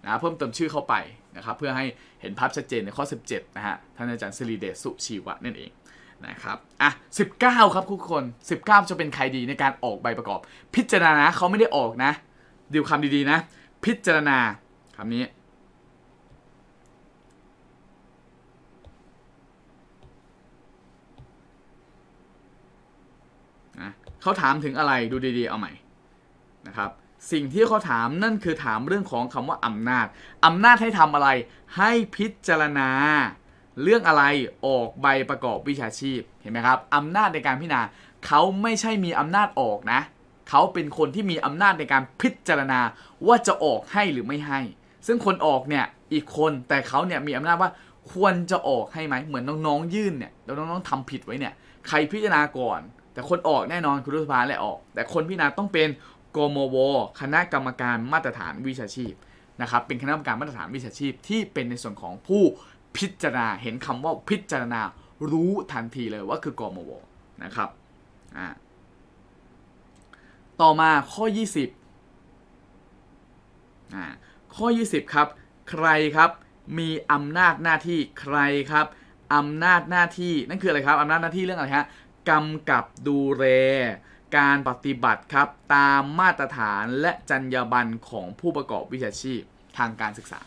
นะเพิ่มเติมชื่อเข้าไปนะครับ เพื่อให้เห็นภาพชัดเจนในข้อ 17นะฮะท่านอาจารย์สิริเดชสุชีวะนั่นเองนะครับอ่ะ 19 ครับทุกคน 19 จะเป็นใครดีในการออกใบประกอบ พิจารณาเขาไม่ได้ออกนะดูคำดีๆนะ พิจารณาคำนี้เขาถามถึงอะไรดูดีๆเอาใหม่นะครับสิ่งที่เขาถามนั่นคือถามเรื่องของคำว่าอำนาจอำนาจให้ทำอะไร ให้พิจารณา เรื่องอะไรออกใบประกอบวิชาชีพเห็นไหมครับอำนาจในการพิจารณา เขาไม่ใช่มีอำนาจออกนะ เขาเป็นคนที่มีอำนาจในการพิจารณาว่าจะออกให้หรือไม่ให้ ซึ่งคนออกเนี่ย อีกคนแต่เขาเนี่ยมีอำนาจว่า ควรจะออกให้ไหมเหมือนน้องๆ ยื่นเนี่ยแล้วน้องๆทำผิดไว้เนี่ยใครพิจารณาก่อนแต่คนออกแน่นอนคุณรุษภาแหละออก แต่คนพิจารณาต้องเป็นกมโวคณะกรรมการมาตรฐานวิชาชีพนะครับ เป็นคณะกรรมการมาตรฐานวิชาชีพที่เป็นในส่วนของผู้พิจารณาเห็นคำว่าพิจารณารู้ทันทีเลยว่าคือกมโวนะครับอ่าต่อมาข้อ 20อ่าข้อ 20ครับใครครับ มีอำนาจหน้าที่ใครครับอำนาจหน้าที่นั่นคืออะไรครับอำนาจหน้าที่เรื่องอะไรฮะกำกับดูแลการปฏิบัติครับตามมาตรฐานและจรรยาบรรณของผู้ประกอบวิชาชีพทางการศึกษา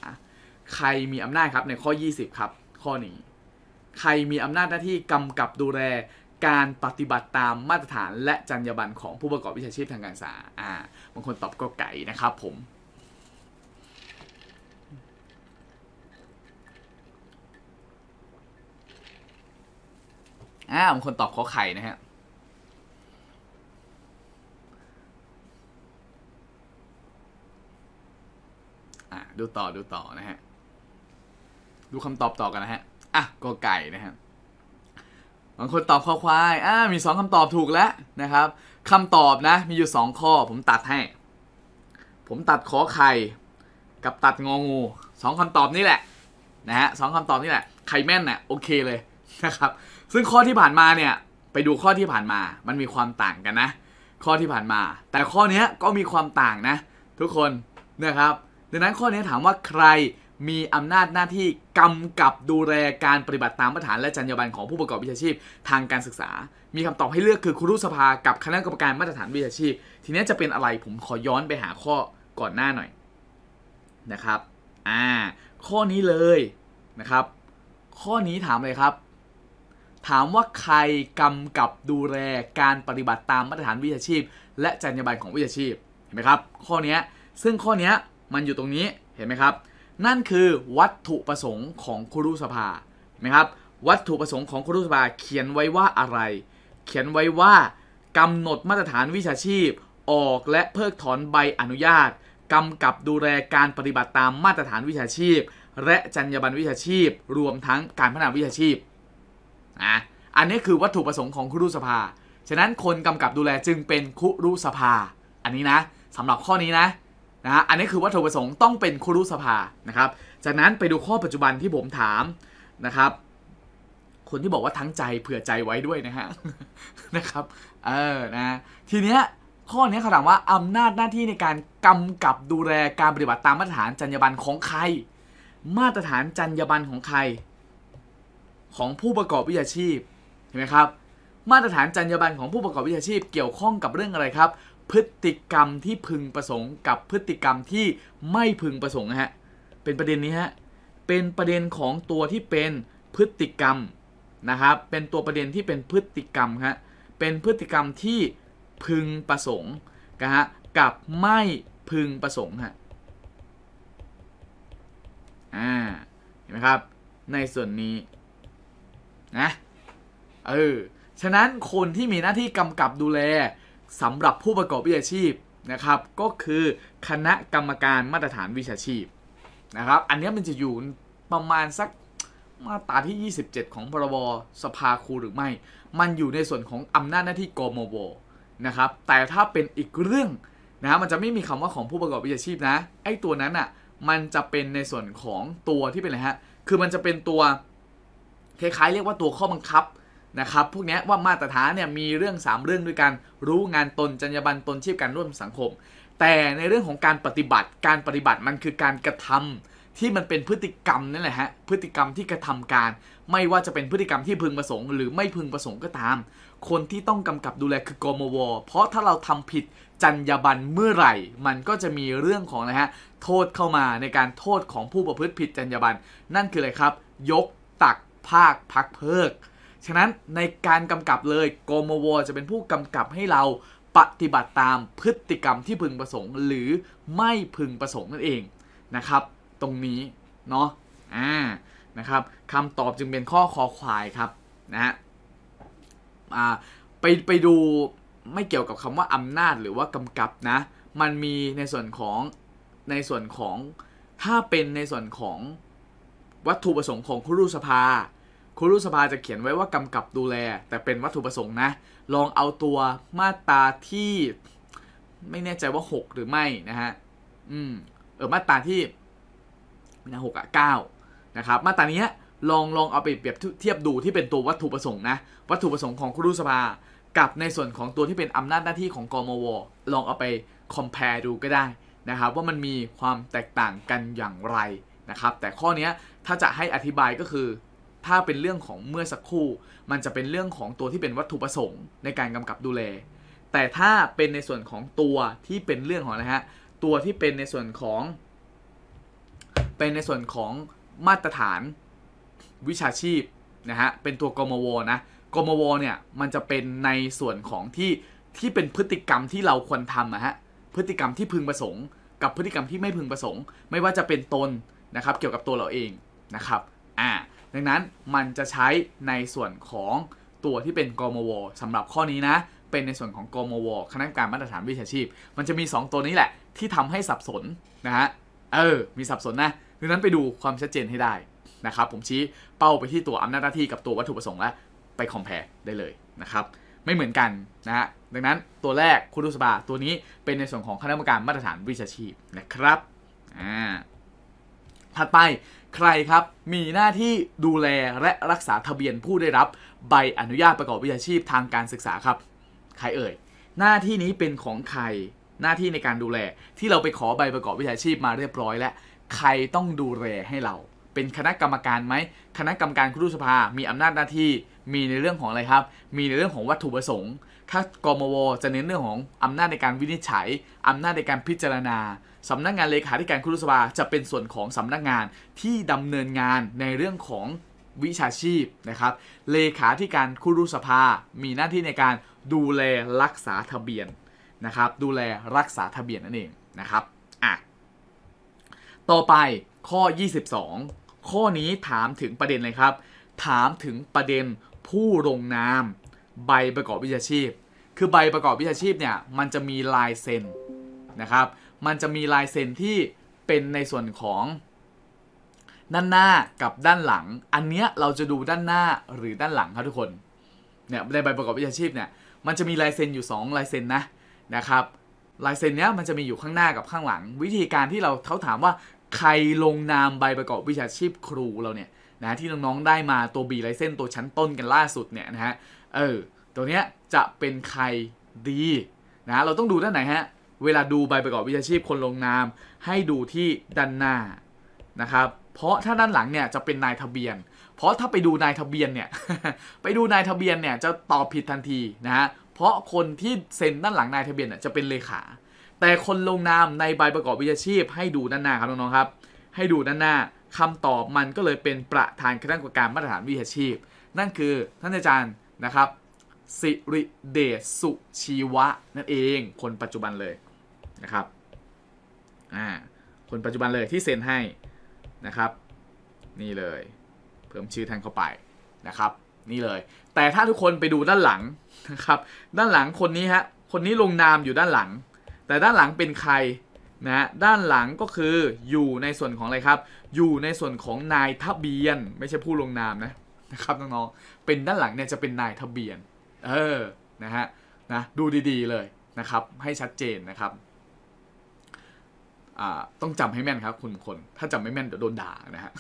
ใครมีอำนาจครับในข้อ 20 ครับ ข้อนี้ ใครมีอำนาจหน้าที่ กำกับดูแล การปฏิบัติตามมาตรฐานและจรรยาบรรณของผู้ประกอบวิชาชีพทางการศึกษาอ่าบางคนตอบก็ไก่นะครับผมอ้าวคนตอบขอไข่นะฮะดูต่อดูต่อนะฮะดูคำตอบต่อกันนะฮะอ่ะก็ไก่นะฮะบางคนตอบข้อควายอ่ามีสองคำตอบถูกแล้วนะครับคำตอบนะ มีอยู่สองข้อ ผมตัดให้ ผมตัดขอไข่กับตัดงองูสองคำตอบนี่แหละนะฮะสองคำตอบนี่แหละไข่แม่นนะ่ะโอเคเลยนะครับซึ่งข้อที่ผ่านมาเนี่ยไปดูข้อที่ผ่านมา มันมีความต่างกันนะ ข้อที่ผ่านมา แต่ข้อนี้ก็มีความต่างนะ ทุกคนนะครับ ดังนั้นข้อนี้ถามว่าใครมีอำนาจหน้าที่กำกับดูแลการปฏิบัติตามมาตรฐานและจรรยาบรรณของผู้ประกอบวิชาชีพ ทางการศึกษา มีคำตอบให้เลือกคือครูสภากับคณะกรรมการมาตรฐานวิชาชีพ ทีนี้จะเป็นอะไรผมขอย้อนไปหาข้อก่อนหน้าหน่อยนะครับอ่าข้อนี้เลยนะครับ ข้อนี้ถามเลยครับถามว่าใครกำกับดูแลการปฏิบัติตามมาตรฐานวิชาชีพ และจรรยาบรรณของวิชาชีพเห็นไหมครับข้อนี้ซึ่งข้อนี้มันอยู่ตรงนี้เห็นไหมครับ นั่นคือวัตถุประสงค์ของครูสภา เห็นไหมครับ วัตถุประสงค์ของครูสภาเขียนไว้ว่าอะไร เขียนไว้ว่ากำหนดมาตรฐานวิชาชีพ ออกและเพิกถอนใบอนุญาตกำกับดูแลการปฏิบัติตามมาตรฐานวิชาชีพ และจรรยาบรรณวิชาชีพ รวมทั้งการพัฒนาวิชาชีพนะอันนี้คือวัตถุประสงค์ของครุสภา ฉะนั้นคนกำกับดูแลจึงเป็นคุรุสภา อันนี้นะสำหรับข้อนี้นะนะ อันนี้คือวัตถุประสงค์ต้องเป็นครุสภานะครับ จากนั้นไปดูข้อปัจจุบันที่ผมถามนะครับ คนที่บอกว่าทั้งใจเผื่อใจไว้ด้วยนะฮะนะครับเออนะทีเนี้ยข้อนี้เขาถามว่าอำนาจหน้าที่ในการกำกับดูแลการปฏิบัติตามมาตรฐานจรรยาบรรณของใคร มาตรฐานจรรยาบรรณของใครของผู้ประกอบวิชาชีพเห็นไหมครับ มาตรฐานจรรยาบรรณของ ผู้ประกอบวิชาชีพเกี่ยวข้องกับเรื่องอะไรครับ พฤติกรรมที่พึงประสงค์ กับพฤติกรรมที่ไม่พึงประสงค์ฮะเป็นประเด็นนี้ฮะเป็นประเด็นของตัวที่เป็นพฤติกรรมนะครับเป็นตัวประเด็นที่เป็นพฤติกรรมฮะเป็นพฤติกรรมที่พึงประสงค์นะฮะกับไม่พึงประสงค์ฮะอ่าเห็นไหมครับในส่วนนี้นะเออฉะนั้นคนที่มีหน้าที่กำกับดูแลสำหรับผู้ประกอบวิชาชีพนะครับ ก็คือคณะกรรมการมาตรฐานวิชาชีพนะครับ อันนี้มันจะอยู่ประมาณสักมาตราที่ 27 ของพรบสภาครูหรือไม่ มันอยู่ในส่วนของอำนาจหน้าที่กมวนะครับแต่ถ้าเป็นอีกเรื่องนะมันจะไม่มีคำว่าของผู้ประกอบวิชาชีพนะไอ้ตัวนั้นอะ่ะมันจะเป็นในส่วนของตัวที่เป็นอะไรฮะคือมันจะเป็นตัวคล้ายๆเรียกว่าตัวข้อบังคับนะครับ พวกนี้ว่ามาตรฐานเนี่ยมีเรื่อง 3 เรื่องด้วยกันรู้งานตนจรรยาบรรณตนชีพการร่วมสังคม แต่ในเรื่องของการปฏิบัติการปฏิบัติมันคือการกระทำ ที่มันเป็นพฤติกรรมนั่นแหละฮะพฤติกรรมที่กระทำการ ไม่ว่าจะเป็นพฤติกรรมที่พึงประสงค์หรือไม่พึงประสงค์ก็ตาม คนที่ต้องกำกับดูแลคือกมวเพราะถ้าเราทำผิดจรรยาบรรณเมื่อไหร่ มันก็จะมีเรื่องของนะฮะโทษเข้ามาในการโทษของผู้ประพฤติผิดจรรยาบรรณนั่นคืออะไรครับ ยกตักภาคพักเพิก ฉะนั้นในการกำกับเลยโกโมววจะเป็นผู้กำกับให้เราปฏิบัติตามพฤติกรรมที่พึงประสงค์ หรือไม่พึงประสงค์นั่นเองนะครับ ตรงนี้เนาะอ่า นะครับคำตอบจึงเป็นข้อคอควายครับนะฮะอ่าไปไปดูไม่เกี่ยวกับคำว่าอำนาจหรือว่ากำกับนะมันมีในส่วนของในส่วนของ ถ้าเป็นในส่วนของวัตถุประสงค์ของครูสภาคุรุสภาจะเขียนไว้ว่ากำกับดูแล แต่เป็นวัตถุประสงค์นะลองเอาตัวมาตราที่ไม่แน่ใจว่า 6 หรือไม่นะฮะอืมเออมาตราที่ไม่นะหกอะเก้านะครับมาตรานี้ยลองลองเอาไปเปรียบเทียบดูที่เป็นตัววัตถุประสงค์นะวัตถุประสงค์ของครูรุสภา กับในส่วนของตัวที่เป็นอำนาจหน้าที่ของกมวลองเอาไปคอมเพลดูก็ได้นะครับ ว่ามันมีความแตกต่างกันอย่างไรนะครับ แต่ข้อนี้ถ้าจะให้อธิบายก็คือถ้าเป็นเรื่องของเมื่อสักครู่ มันจะเป็นเรื่องของตัวที่เป็นวัตถุประสงค์ในการกำกับดูแล แต่ถ้าเป็นในส่วนของตัวที่เป็นเรื่องของนะฮะ ตัวที่เป็นในส่วนของ เป็นในส่วนของมาตรฐานวิชาชีพนะฮะ เป็นตัวกมวนะกมวเนี่ย มันจะเป็นในส่วนของที่ ที่เป็นพฤติกรรมที่เราควรทำนะฮะ พฤติกรรมที่พึงประสงค์กับพฤติกรรมที่ไม่พึงประสงค์ ไม่ว่าจะเป็นตนนะครับ เกี่ยวกับตัวเราเองนะครับ อ่าดังนั้นมันจะใช้ในส่วนของตัวที่เป็นกมวสำหรับข้อนี้นะ เป็นในส่วนของกมวคณะกรรมการมาตรฐานวิชาชีพ มันจะมี 2 ตัวนี้แหละที่ทำให้สับสนนะฮะ เออ มีสับสนนะ ดังนั้นไปดูความชัดเจนให้ได้นะครับ ผมชี้เป้าไปที่ตัวอำนาจหน้าที่กับตัววัตถุประสงค์และไปคอมเพลได้เลยนะครับ ไม่เหมือนกันนะฮะ ดังนั้นตัวแรกคุณุสบาตัวนี้เป็นในส่วนของคณะกรรมการมาตรฐานวิชาชีพนะครับ อ่าถัดไปใครครับมีหน้าที่ดูแลและรักษาทะเบียนผู้ได้รับใบอนุญาตประกอบวิชาชีพทางการศึกษาครับ ใครเอ่ย หน้าที่นี้เป็นของใคร หน้าที่ในการดูแล ที่เราไปขอใบประกอบวิชาชีพมาเรียบร้อยแล้วใครต้องดูแลให้เรา เป็นคณะกรรมการไหมคณะกรรมการครูสภา มีอำนาจหน้าที่มีในเรื่องของอะไรครับ มีในเรื่องของวัตถุประสงค์ถ้ากมวจะเน้นเรื่องของอำนาจในการวินิจฉัยอำนาจในการพิจารณาสำนักงงานเลขาธิการครุสภาจะเป็นส่วนของสำนักงงานที่ดำเนินงานในเรื่องของวิชาชีพนะครับ เลขาธิการคุรุสภามีหน้าที่ในการดูแลรักษาทะเบียนนะครับ ดูแลรักษาทะเบียนนั่นเองนะครับอ่ะต่อไปข้อ 22 ข้อนี้ถามถึงประเด็นเลยครับ ถามถึงประเด็นผู้ลงนามใบประกอบวิชาชีพ คือใบประกอบวิชาชีพเนี่ยมันจะมีลายเซ็นนะครับมันจะมีลายเซ็นที่เป็นในส่วนของด้านหน้ากับด้านหลัง อันเนี้ยเราจะดูด้านหน้าหรือด้านหลังครับทุกคนเนี่ยในใบประกอบวิชาชีพเนี่ยมันจะมีลายเซ็นอยู่ 2 ลายเซ็นนะนะครับลายเซ็นเนี้ยมันจะมีอยู่ข้างหน้ากับข้างหลังวิธีการที่เราเขาถามว่า ใครลงนามใบประกอบวิชาชีพครูเราเนี่ยนะที่น้องๆได้มาตัวบีลายเส้นตัวชั้นต้นกันล่าสุดเนี่ยนะฮะเออตัวเนี้ยจะเป็นใครดีนะเราต้องดูด้านไหนฮะเวลาดูใบประกอบวิชาชีพคนลงนามให้ดูที่ด้านหน้านะครับเพราะถ้าด้านหลังเนี่ยจะเป็นนายทะเบียน เพราะถ้าไปดูนายทะเบียนเนี่ยไปดูนายทะเบียนเนี่ยจะตอบผิดทันทีนะฮะเพราะคนที่เซ็นด้านหลังนายทะเบียนเนี่ยจะเป็นเลขาแต่คนลงนามในใบประกอบวิชาชีพ ให้ดูด้านหน้าครับน้องๆครับให้ดูด้านหน้าคำตอบมันก็เลยเป็นประธานคณะกรรมการมาตรฐานวิชาชีพ นั่นคือท่านอาจารย์นะครับสิริเดชสุชีวะนั่นเอง คนปัจจุบันเลยนะครับ อ่า คนปัจจุบันเลยที่เซ็นให้นะครับ นี่เลย เพิ่มชื่อท่านเข้าไปนะครับ นี่เลย แต่ถ้าทุกคนไปดูด้านหลังนะครับ ด้านหลังคนนี้ฮะคนนี้ลงนามอยู่ด้านหลัง แต่ด้านหลังเป็นใครนะด้านหลังก็คืออยู่ในส่วนของอะไรครับ อยู่ในส่วนของนายทะเบียนไม่ใช่ผู้ลงนามนะนะครับน้องๆเป็นด้านหลังเนี่ยจะเป็นนายทะเบียนเออนะฮะนะดูดีๆเลยนะครับให้ชัดเจนนะครับต้องจำให้แม่นครับคุณคนถ้าจำไม่แม่นเดี๋ยวโดนด่านะฮะ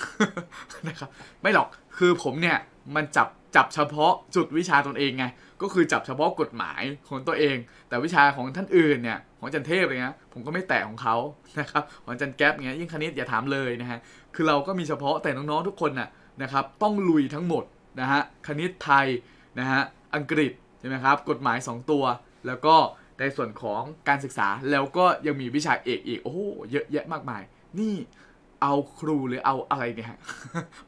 นะครับไม่หรอกคือผมเนี่ยมันจับจับเฉพาะจุดวิชาตนเองไงก็คือจับเฉพาะกฎหมายของตัวเอง แต่วิชาของท่านอื่นเนี่ยของจันเทพอะไรเงี้ยผมก็ไม่แตะของเขานะครับของจันแก๊ปเงี้ยยิ่งคณิตอย่าถามเลยนะฮะคือเราก็มีเฉพาะแต่น้องๆทุกคนน่ะนะครับ ต้องลุยทั้งหมดนะฮะคณิตไทยนะฮะอังกฤษใช่ไหมครับกฎหมาย 2 ตัวแล้วก็ในส่วนของการศึกษาแล้วก็ยังมีวิชาเอกอีก โอ้โหเยอะแยะมากมาย นี่เอาครูหรือเอาอะไรเนี่ย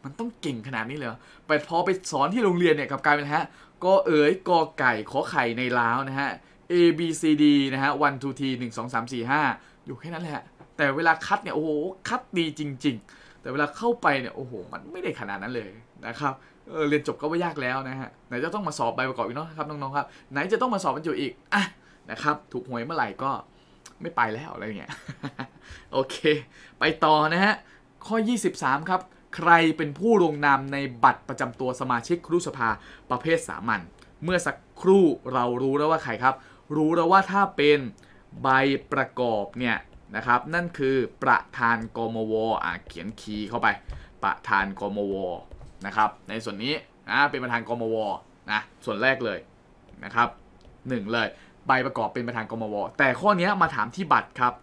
มันต้องเก่งขนาดนี้เลยไปพอไปสอนที่โรงเรียนเนี่ยกับกลายเป็นฮะ ก็เอ๋ยกอไก่ขอไข่ในล้าวนะฮะ A B C D นะฮะ one two t หนึ่งสองสามสี่ห้าอยู่แค่นั้นแหละ แต่เวลาคัดเนี่ย โอ้โห คัดดีจริง ๆ แต่เวลาเข้าไปเนี่ยโอ้โห มันไม่ได้ขนาดนั้นเลยนะครับเออเรียนจบก็ว่ายากแล้วนะฮะไหนจะต้องมาสอบใบประกอบอีกเนาะครับน้องๆครับ ไหนจะต้องมาสอบบรรจุอีก อ่ะนะครับถูกหวยเมื่อไหร่ก็ไม่ไปแล้วอะไรเงี้ยโอเคไปต่อนะฮะข้อ 23 ครับ ใครเป็นผู้ลงนามในบัตรประจำตัวสมาชิกครุสภาประเภทสามัญเมื่อสักครู่เรารู้แล้วว่าใครครับ รู้แล้วว่าถ้าเป็นใบประกอบเนี่ยนะครับนั่นคือประธานกมวอ่ะเขียนคีย์เข้าไปประธานกมวนะครับในส่วนนี้อ่ะเป็นประธานกมวนะส่วนแรกเลยนะครับ1เลยใบประกอบเป็นประธานกมว แต่ข้อนี้มาถามที่บัตรครับ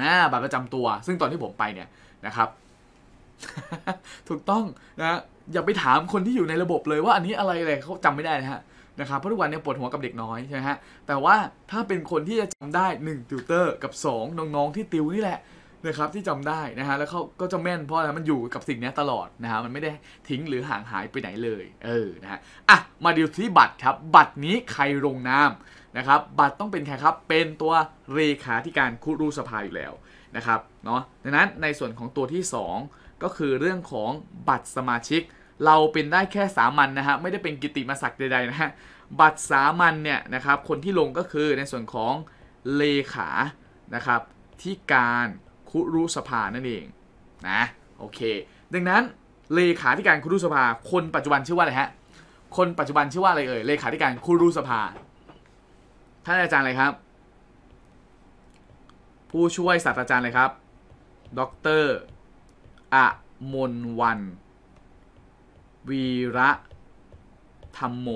อ่าบัตรประจำตัว ซึ่งตอนที่ผมไปเนี่ยนะครับ ถูกต้องนะ อย่าไปถามคนที่อยู่ในระบบเลย ว่าอันนี้อะไรอะไรเขาจำไม่ได้นะฮะนะครับ เพราะทุกวันเนี่ยปวดหัวกับเด็กน้อยใช่ไหมฮะ แต่ว่าถ้าเป็นคนที่จะจำได้1ติวเตอร์กับ 2น้องๆที่ติวนี่แหละนะครับที่จำได้นะฮะแล้วเขาก็จะแม่นเพราะอะไรมันอยู่กับสิ่งนี้ตลอด นะฮะมันไม่ได้ทิ้งหรือห่างหายไปไหนเลยเออนะฮะอ่ะมาดูที่บัตรครับ บัตรนี้ใครลงนามนะครับบัตรต้องเป็นใครครับเป็นตัวเลขาที่การคุรูสภาอยู่แล้วนะครับเนาะดังนั้นในส่วนของตัวที่2ก็คือเรื่องของบัตรสมาชิก เราเป็นได้แค่สามัญนนะฮะไม่ได้เป็นกิติมศักดิ์ใดๆนะฮะบัตรสามัญเนี่ยนะครับคนที่ลงก็คือในส่วนของเลขานะครับที่การคุรุสภา นั่นเองนะ โอเค ดังนั้นเลขาธิการคุรุสภา คนปัจจุบันชื่อว่าอะไรฮะ คนปัจจุบันชื่อว่าอะไรเอ่ย เลขาธิการคุรุสภา ท่านอาจารย์อะไรครับ ผู้ช่วยศาสตราจารย์เลยครับ ดรอะมนวันวีระธรรมโม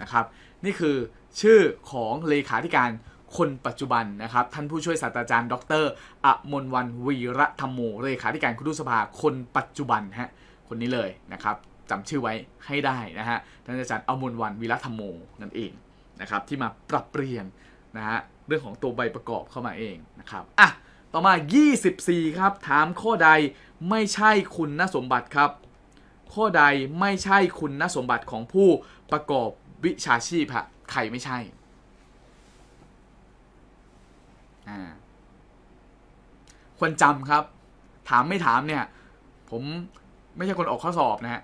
นะครับ นี่คือชื่อของเลขาธิการคนปัจจุบันนะครับท่านผู้ช่วยศาสตราจารย์ดร อมนวันวีระธรรมโมเลขาธิการคุรุสภาคนปัจจุบันฮะคนนี้เลยนะครับจำชื่อไว้ให้ได้นะฮะท่านอาจารย์อมนวันวีระธรรมโมนั่นเองนะครับที่มาปรับเปลี่ยนนะฮะเรื่องของตัวใบประกอบเข้ามาเองนะครับอ่ะต่อมา 24 ครับ ถามข้อใดไม่ใช่คุณนสมบัติครับ ข้อใดไม่ใช่คุณนสมบัติของผู้ประกอบวิชาชีพฮะใครไม่ใช่ควรจำครับ ถามไม่ถามเนี่ย ผมไม่ใช่คนออกข้อสอบนะฮะ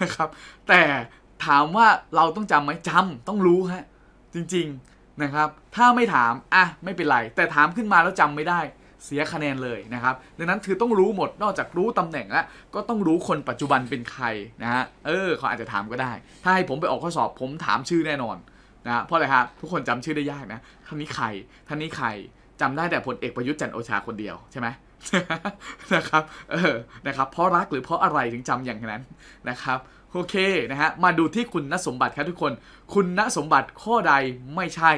นะครับ แต่ถามว่าเราต้องจำไหมจำต้องรู้ฮะจริง ๆนะครับ ถ้าไม่ถามอ่ะ ไม่เป็นไร แต่ถามขึ้นมาแล้วจำไม่ได้ เสียคะแนนเลยนะครับดังนั้นคือต้องรู้หมดนอกจากรู้ตำแหน่งแล้วก็ต้องรู้คนปัจจุบันเป็นใครนะฮะเออ เขาอาจจะถามก็ได้ ถ้าให้ผมไปออกข้อสอบผมถามชื่อแน่นอนนะเพราะอะไรครับทุกคนจำชื่อได้ยากนะท่านนี้ใครท่านนี้ใครจำได้แต่พลเอกประยุทธ์จันโอชาคนเดียวใช่ไหมนะครับ เออ นะครับ เพราะรักหรือเพราะอะไรถึงจำอย่างนั้น นะครับ โอเค นะฮะ มาดูที่คุณนสมบัติครับทุกคน คุณนสมบัติข้อใดไม่ใช่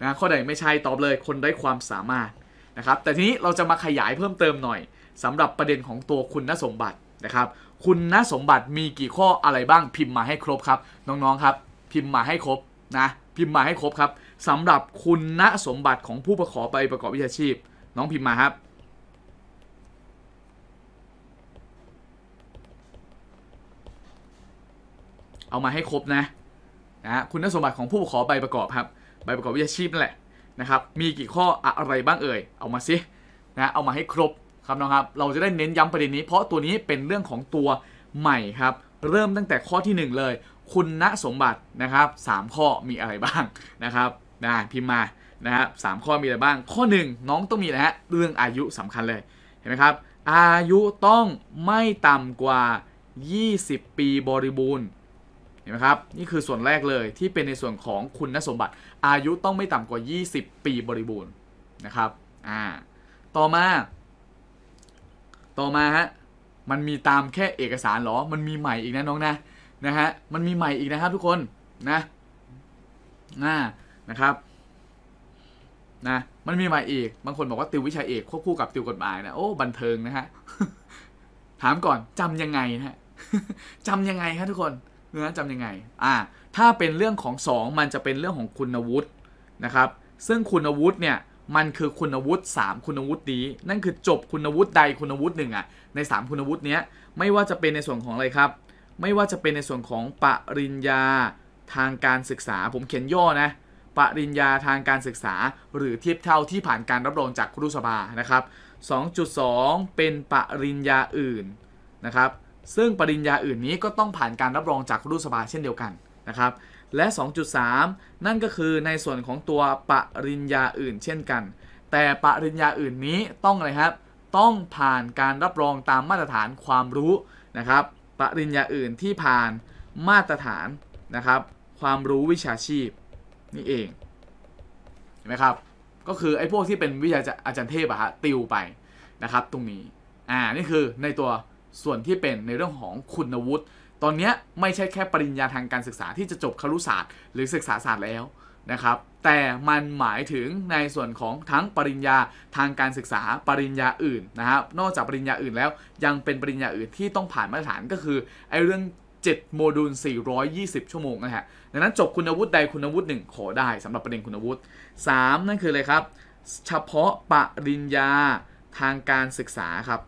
นะข้อใดไม่ใช่ตอบเลย คนได้ความสามารถ นะครับ แต่ทีนี้เราจะมาขยายเพิ่มเติมหน่อย สำหรับประเด็นของตัวคุณนสมบัตินะครับ คุณนสมบัติมีกี่ข้ออะไรบ้างพิมพ์มาให้ครบครับ น้องๆครับพิมพ์มาให้ครบนะพิมพ์มาให้ครบครับสำหรับคุณณสมบัติของผู้ประขอไปประกอบวิชาชีพ น้องพิมพ์มาครับ เอามาให้ครบนะนะคุณณสมบัติของผู้ประขอใบประกอบครับใบประกอบวิชาชีพนั่นแหละนะครับ มีกี่ข้ออะไรบ้างเอ่ยเอามาสินะเอามาให้ครบครับน้องครับเราจะได้เน้นย้ำประเด็นนี้ เพราะตัวนี้เป็นเรื่องของตัวใหม่ครับ เริ่มตั้งแต่ข้อที่1เลยคุณณสมบัตินะครับ3ข้อมีอะไรบ้าง นะครับนะพิมพ์มา นะครับสข้อมีอะไรบ้าง ข้อ 1น้อง ต้องมีนะฮะเรื่องอายุสำคัญเลย เห็นไหมครับ อายุต้องไม่ต่ำกว่า 20 ปีบริบูรณ์ เห็นไหมครับ นี่คือส่วนแรกเลยที่เป็นในส่วนของคุณสมบัติ อายุต้องไม่ต่ำกว่า 20 ปีบริบูรณ์นะครับอ่าต่อมา ต่อมาฮะมันมีตามแค่เอกสารหรอมันมีใหม่อีกนะน้องนะนะฮะ มันมีใหม่อีกนะครับทุกคนนะนะนะครับนะ มันมีใหม่อีกบางคนบอกว่าติววิชาเอกควบคู่กับติวกฎหมายนะโอ้บันเทิงนะฮะถามก่อน จำยังไงนะฮะจำยังไงครับทุกคนเนื้อจำยังไง อ่า ถ้าเป็นเรื่องของ 2 มันจะเป็นเรื่องของคุณวุฒินะครับ ซึ่งคุณวุฒิเนี่ยมันคือคุณวุฒิ3คุณวุฒินี้นั่นคือจบคุณวุฒิใดคุณวุฒิหนึ่ง อ่ะใน3คุณวุฒิเนี้ย ไม่ว่าจะเป็นในส่วนของอะไรครับไม่ว่าจะเป็นในส่วนของปริญญาทางการศึกษา ผมเขียนย่อนะปริญญาทางการศึกษาหรือเทียบเท่าที่ผ่านการรับรองจากครูสภานะครับ 2.2 เป็นปริญญาอื่นนะครับ ซึ่งปริญญาอื่นนี้ก็ต้องผ่านการรับรองจากครูสภาเช่นเดียวกันนะครับ และ 2.3 นั่นก็คือในส่วนของตัวปริญญาอื่น เช่นกัน แต่ปริญญาอื่นนี้ต้องอะไรครับต้องผ่านการรับรองตามมาตรฐานความรู้นะครับปริญญาอื่นที่ผ่านมาตรฐานนะครับ ความรู้วิชาชีพนี่เองเห็นไหมครับก็คือไอ้พวกที่เป็นวิชาอาจารย์เทพอะฮะติวไปนะครับตรงนี้อ่านี่คือในตัวส่วนที่เป็นในเรื่องของคุณวุฒิตอนนี้ไม่ใช่แค่ปริญญาทางการศึกษาที่จะจบครุศาสตร์หรือศึกษาศาสตร์แล้วนะครับแต่มันหมายถึงในส่วนของทั้งปริญญาทางการศึกษาปริญญาอื่นนะครับ นอกจากปริญญาอื่นแล้วยังเป็นปริญญาอื่นที่ต้องผ่านมาตรฐานก็คือไอ้เรื่อง7โมดูล420 ชั่วโมงนะฮะดังนั้นจบคุณวุฒิใดคุณวุฒิหนึ่งขอได้ สำหรับประเด็นคุณวุฒิ3นั่นคืออะไรครับ เฉพาะปริญญาทางการศึกษาครับ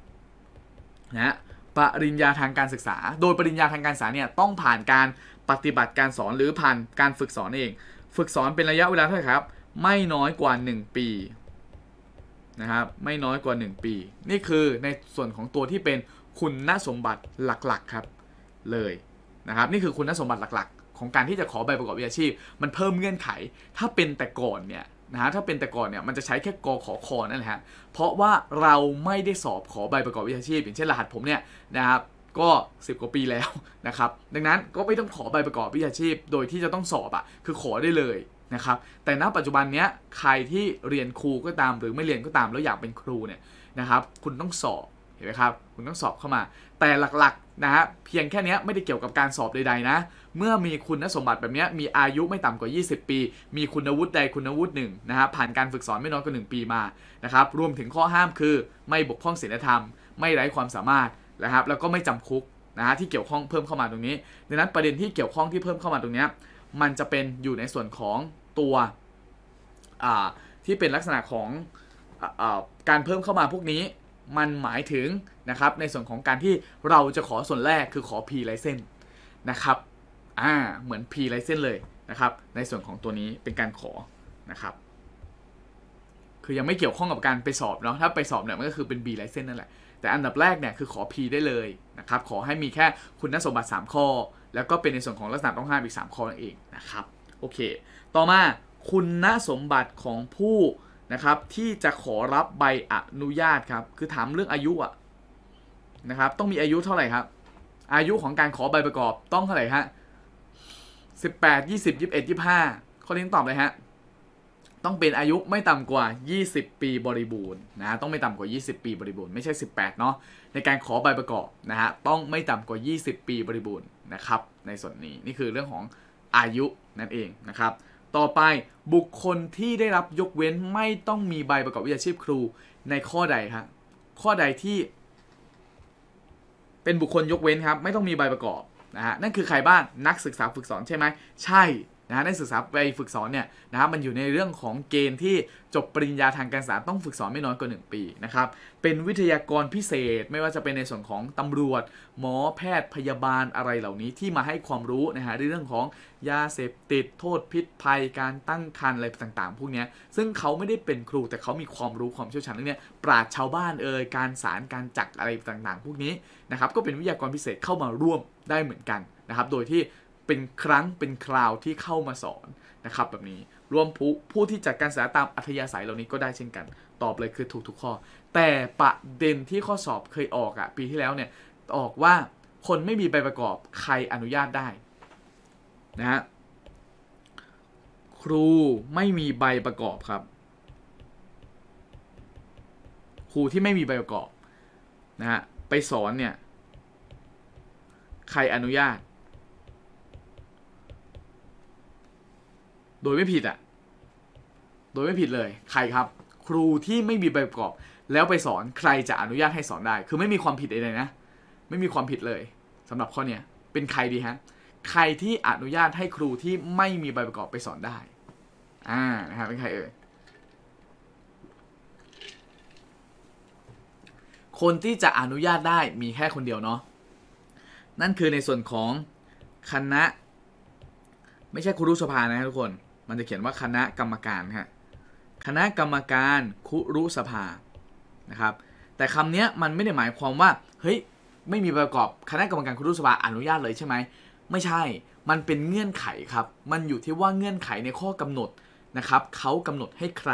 นะปริญญาทางการศึกษา โดยปริญญาทางการศึกษาเนี่ยต้องผ่านการปฏิบัติการสอนหรือผ่านการฝึกสอนเองฝึกสอนเป็นระยะเวลาเท่าไหร่ครับ ไม่น้อยกว่า 1 ปีนะครับไม่น้อยกว่า 1 ปี นี่คือในส่วนของตัวที่เป็นคุณนสมบัติหลักๆครับเลยนะครับ นี่คือคุณสมบัติหลักๆของการที่จะขอใบประกอบวิชาชีพ มันเพิ่มเงื่อนไขถ้าเป็นแต่ก่อนเนี่ยนะฮะถ้าเป็นแต่ก่อนเนี่ยมันจะใช้แค่กอขอคอนั่นแหละฮะเพราะว่าเราไม่ได้สอบขอใบประกอบวิชาชีพอย่างเช่นรหัสผมเนี่ยนะครับก็ 10กว่าปีแล้วนะครับดังนั้นก็ไม่ต้องขอใบประกอบวิชาชีพ โดยที่จะต้องสอบอะ่ะคือขอได้เลยนะครับแต่ณปัจจุบันเนี้ยใครที่เรียนครูก็ตาม หรือไม่เรียนก็ตามแล้วอยากเป็นครูเนี่ยนะครับคุณต้องสอบเห็นไหมครับคุณต้องสอบเข้ามา แต่หลักๆนะฮะเพียงแค่นี้ไม่ได้เกี่ยวกับการสอบใดๆนะ เมื่อมีคุณสมบัติแบบนี้มีอายุไม่ต่ำกว่า 20 ปี มีคุณวุฒิใดคุณวุฒิหนึ่งนะฮะผ่านการฝึกสอนไม่น้อยกว่า1ปีมานะครับรวมถึงข้อห้ามคือ ไม่บกพร่องศีลธรรม ไม่ไร้ความสามารถนะครับแล้วก็ไม่จำคุกนะฮะที่เกี่ยวข้องเพิ่มเข้ามาตรงนี้ดังนั้นประเด็นที่เกี่ยวข้องที่เพิ่มเข้ามาตรงนี้มันจะเป็นอยู่ในส่วนของตัว ที่เป็นลักษณะของอการเพิ่มเข้ามาพวกนี้ มันหมายถึงนะครับในส่วนของการที่เราจะขอส่วนแรกคือขอ P ีไ c เ n s e นะครับอ่าเหมือน P ีไ c เส้นเลยนะครับในส่วนของตัวนี้เป็นการขอนะครับ คือยังไม่เกี่ยวข้องกับการไปสอบเนาะถ้าไปสอบเนี่ยมันก็คือเป็น B ีไ c เส้นนั่นแหละแต่อันดับแรกเนี่ยคือขอ P ได้เลยนะครับ ขอให้มีแค่คุณสมบัติ3ข้อ แล้วก็เป็นในส่วนของลักษณะต้องห้ามอีก3ข้อนั่นเองนะครับ โอเค ต่อมาคุณสมบัติของผู้นะครับที่จะขอรับใบอนุญาตครับ คือถามเรื่องอายุอะนะครับต้องมีอายุเท่าไหร่ครับ อายุของการขอใบประกอบต้องเท่าไหร่ฮะ18 20 21 25ข้อนี้ตอบเลยฮะต้องเป็นอายุไม่ต่ำกว่า 20 ปีบริบูรณ์นะฮะ ต้องไม่ต่ำกว่า 20 ปี บริบูรณ์ ไม่ใช่ 18เนาะ ในการขอใบประกอบนะฮะ ต้องไม่ต่ำกว่า 20 ปี บริบูรณ์นะครับ ในส่วนนี้ นี่คือเรื่องของอายุนั่นเองนะครับ ต่อไปบุคคลที่ได้รับยกเว้นไม่ต้องมีใบประกอบวิชาชีพครูในข้อใดครับข้อใดที่ เป็นบุคคลยกเว้นครับ ไม่ต้องมีใบประกอบนะฮะ นั่นคือใครบ้าง นักศึกษาฝึกสอนใช่ไหม ใช่นะฮนักศึกษาไปฝึกสอนเนี่ยนะครับมันอยู่ในเรื่องของเกณฑ์ที่จบปริญญาทางการศึกษาต้องฝึกสอนไม่น้อยกว่า 1 ปีนะครับเป็นวิทยากรพิเศษไม่ว่าจะเป็นในส่วนของตำรวจหมอแพทย์พยาบาลอะไรเหล่านี้ที่มาให้ความรู้นะฮะในเรื่องของยาเสพติดโทษพิษภัยการตั้งครรภ์อะไรต่างๆ พวกนี้ซึ่งเขาไม่ได้เป็นครูแต่เขามีความรู้ความเชี่ยวชาญเรื่องนี้ปราชชาวบ้านเอ่ยการสารการจักอะไรต่าง ๆ พวกนี้นะครับก็เป็นวิทยากรพิเศษเข้ามาร่วมได้เหมือนกันนะครับโดยที่เป็นครั้งเป็นคราวที่เข้ามาสอนนะครับแบบนี้รวมผู้ผู้ที่จัดการศึกษาตามอัธยาศัยเหล่านี้ก็ได้เช่นกัน ตอบเลยคือถูกทุกข้อแต่ประเด็นที่ข้อสอบเคยออกอะปีที่แล้วเนี่ยออกว่าคนไม่มีใบประกอบใครอนุญาตได้นะครูไม่มีใบประกอบครับ ครูที่ไม่มีใบประกอบนะฮะไปสอนเนี่ยใครอนุญาตโดยไม่ผิดอะ่ะ โดยไม่ผิดเลย ใครครับ ครูที่ไม่มีใบประกอบแล้วไปสอน ใครจะอนุญาตให้สอนได้ คือไม่มีความผิดใดๆนะไม่มีความผิดเลย สำหรับข้อเนี้ยเป็นใครดีฮะใครที่อนุญาตให้ครูที่ไม่มีใบประกอบไปสอนได้อ่านะครับเป็นใครเอ่ยคนที่จะอนุญาตได้มีแค่คนเดียวเนาะนั่นคือในส่วนของคณะไม่ใช่ครูรุสภานะทุกคนมันจะเขียนว่าคณะกรรมการฮะคณะกรรมการคุรุสภานะครับแต่คำนี้มันไม่ได้หมายความว่าเฮ้ยไม่มีประกอบคณะกรรมการคุรุสภาอนุญาตเลยใช่ไหมไม่ใช่มันเป็นเงื่อนไขครับมันอยู่ที่ว่าเงื่อนไขในข้อกำหนดนะครับเขากำหนดให้ใคร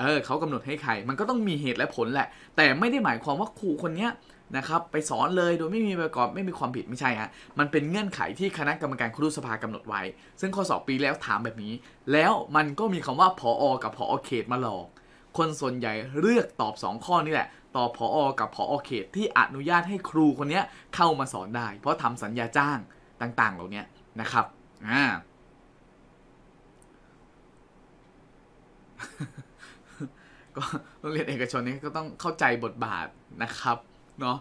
เออเขากำหนดให้ใครมันก็ต้องมีเหตุและผลแหละ แต่ไม่ได้หมายความว่าครูคนเนี้ยนะครับ ไปสอนเลยโดยไม่มีประกอบไม่มีความผิดไม่ใช่ฮะมันเป็นเงื่อนไขที่คณะกรรมการครูสภากำหนดไว้ ซึ่งข้อสอบปีแล้วถามแบบนี้ แล้วมันก็มีคำว่าพออกับพออเขตมาหลอก คนส่วนใหญ่เลือกตอบ 2 ข้อนี่แหละ ตอบพออ กับพอเขตที่อนุญาตให้ครูคนนี้เข้ามาสอนได้ เพราะทำสัญญาจ้างต่าง ๆ เหล่านี้นะครับอ่าก็โรงเรียนเอกชนนี้ก็ต้องเข้าใจบทบาทนะครับเนาะ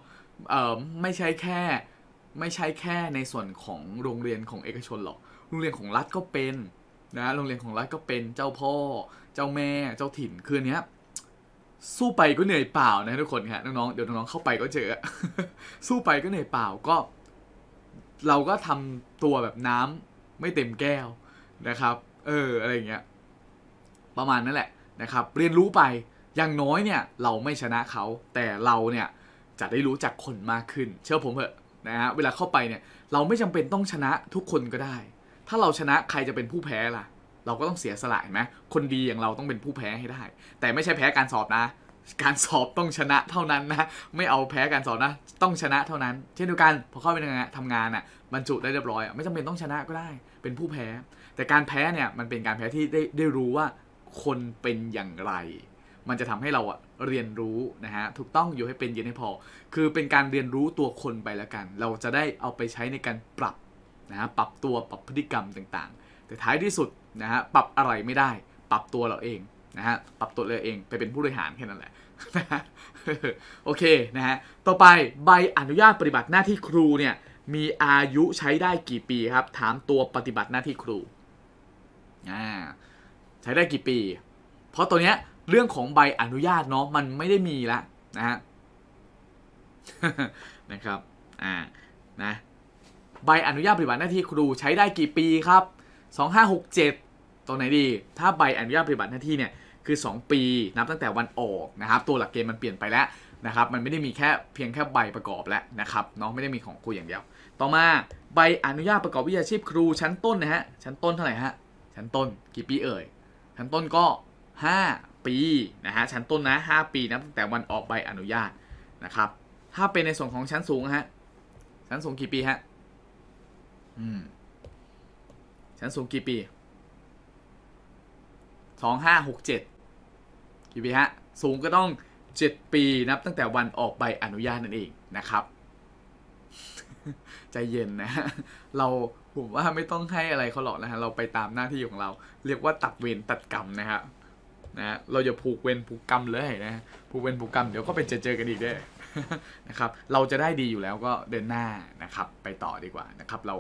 เออไม่ใช่แค่ไม่ใช่แค่ในส่วนของโรงเรียนของเอกชนหรอก โรงเรียนของรัฐก็เป็นนะโรงเรียนของรัฐก็เป็นเจ้าพ่อ เจ้าแม่เจ้าถิ่นคืนนี้สู้ไปก็เหนื่อยเปล่านะทุกคนฮะน้องๆเดี๋ยวน้องๆเข้าไปก็เจอสู้ไปก็เหนื่อยเปล่าก็ เราก็ทำตัวแบบน้ำไม่เต็มแก้วนะครับ เอออะไรเงี้ยประมาณนั่นแหละนะครับ เรียนรู้ไปอย่างน้อยเนี่ยเราไม่ชนะเขาแต่เราเนี่ยจะได้รู้จักคนมากขึ้นเชื่อผมเถอะนะฮะเวลาเข้าไปเนี่ย เราไม่จำเป็นต้องชนะทุกคนก็ได้ ถ้าเราชนะใครจะเป็นผู้แพ้ล่ะ เราก็ต้องเสียสละไหมคนดีอย่างเราต้องเป็นผู้แพ้ให้ได้ แต่ไม่ใช่แพ้การสอบนะ การสอบต้องชนะเท่านั้นนะไม่เอาแพ้การสอบนะ ต้องชนะเท่านั้น เช่นเดียวกัน พอเข้าไปทำงานอ่ะบรรจุได้เรียบร้อยอ่ะไม่จำเป็นต้องชนะก็ได้ เป็นผู้แพ้ แต่การแพ้เนี่ยมันเป็นการแพ้ที่ได้ได้รู้ว่าคนเป็นอย่างไรมันจะทำให้เราเรียนรู้นะฮะถูกต้องอยู่ให้เป็นเย็นให้พอ คือเป็นการเรียนรู้ตัวคนไปแล้วกัน เราจะได้เอาไปใช้ในการปรับนะฮะปรับตัวปรับพฤติกรรมต่างๆ แต่ท้ายที่สุดนะฮะปรับอะไรไม่ได้ ปรับตัวเราเองนะฮะปรับตัวเราเองไปเป็นผู้บริหารแค่นั้นแหละนะฮะโอเคนะฮะต่อไปใบอนุญาตปฏิบัติหน้าที่ครูเนี่ยมีอายุใช้ได้กี่ปีครับ ถามตัวปฏิบัติหน้าที่ครูอ่าใช้ได้กี่ปี เพราะตัวเนี้ยเรื่องของใบอนุญาตเนาะมันไม่ได้มีละนะฮะนะครับอ่านะใบอนุญาตปฏิบัติหน้าที่ครูใช้ได้กี่ปีครับ 2567ตรงไหนดี ถ้าใบอนุญาตปฏิบัติหน้าที่เนี่ยคือ 2 ปี นับตั้งแต่วันออก นะครับ ตัวหลักเกณฑ์มันเปลี่ยนไปแล้วนะครับมันไม่ได้มีแค่เพียงแค่ใบประกอบแล้วนะครับน้องไม่ได้มีของครูอย่างเดียว ต่อมาใบอนุญาตประกอบวิชาชีพครู ชั้นต้นนะฮะชั้นต้นเท่าไหร่ฮะชั้นต้นกี่ปีเอ่ยชั้นต้นก็ 5ปีนะฮะชั้นต้นนะ5ปีนะตั้งแต่วันออกใบอนุญาตนะครับ ถ้าเป็นในส่วนของชั้นสูงฮะชั้นสูงกี่ปีฮะอืมชั้นสูงกี่ปีสองห้าหกเจ็ดกี่ปีฮะสูงก็ต้องเจ็ดปี นับตั้งแต่วันออกใบอนุญาตนั่นเองนะครับใจเย็นนะฮะเราผมว่าไม่ต้องให้อะไรเขาหรอกนะฮะเราไปตามหน้าที่ของเรา เรียกว่าตัดเวรตัดกรรมนะครับนะเราอย่าผูกเวรผูกกรรมเลยนะผูกเวรผูกกรรมเดี๋ยวก็ไปเจอเจอกันอีกได้นะครับเราจะได้ดีอยู่แล้วก็เดินหน้านะครับไปต่อดีกว่านะครับเรา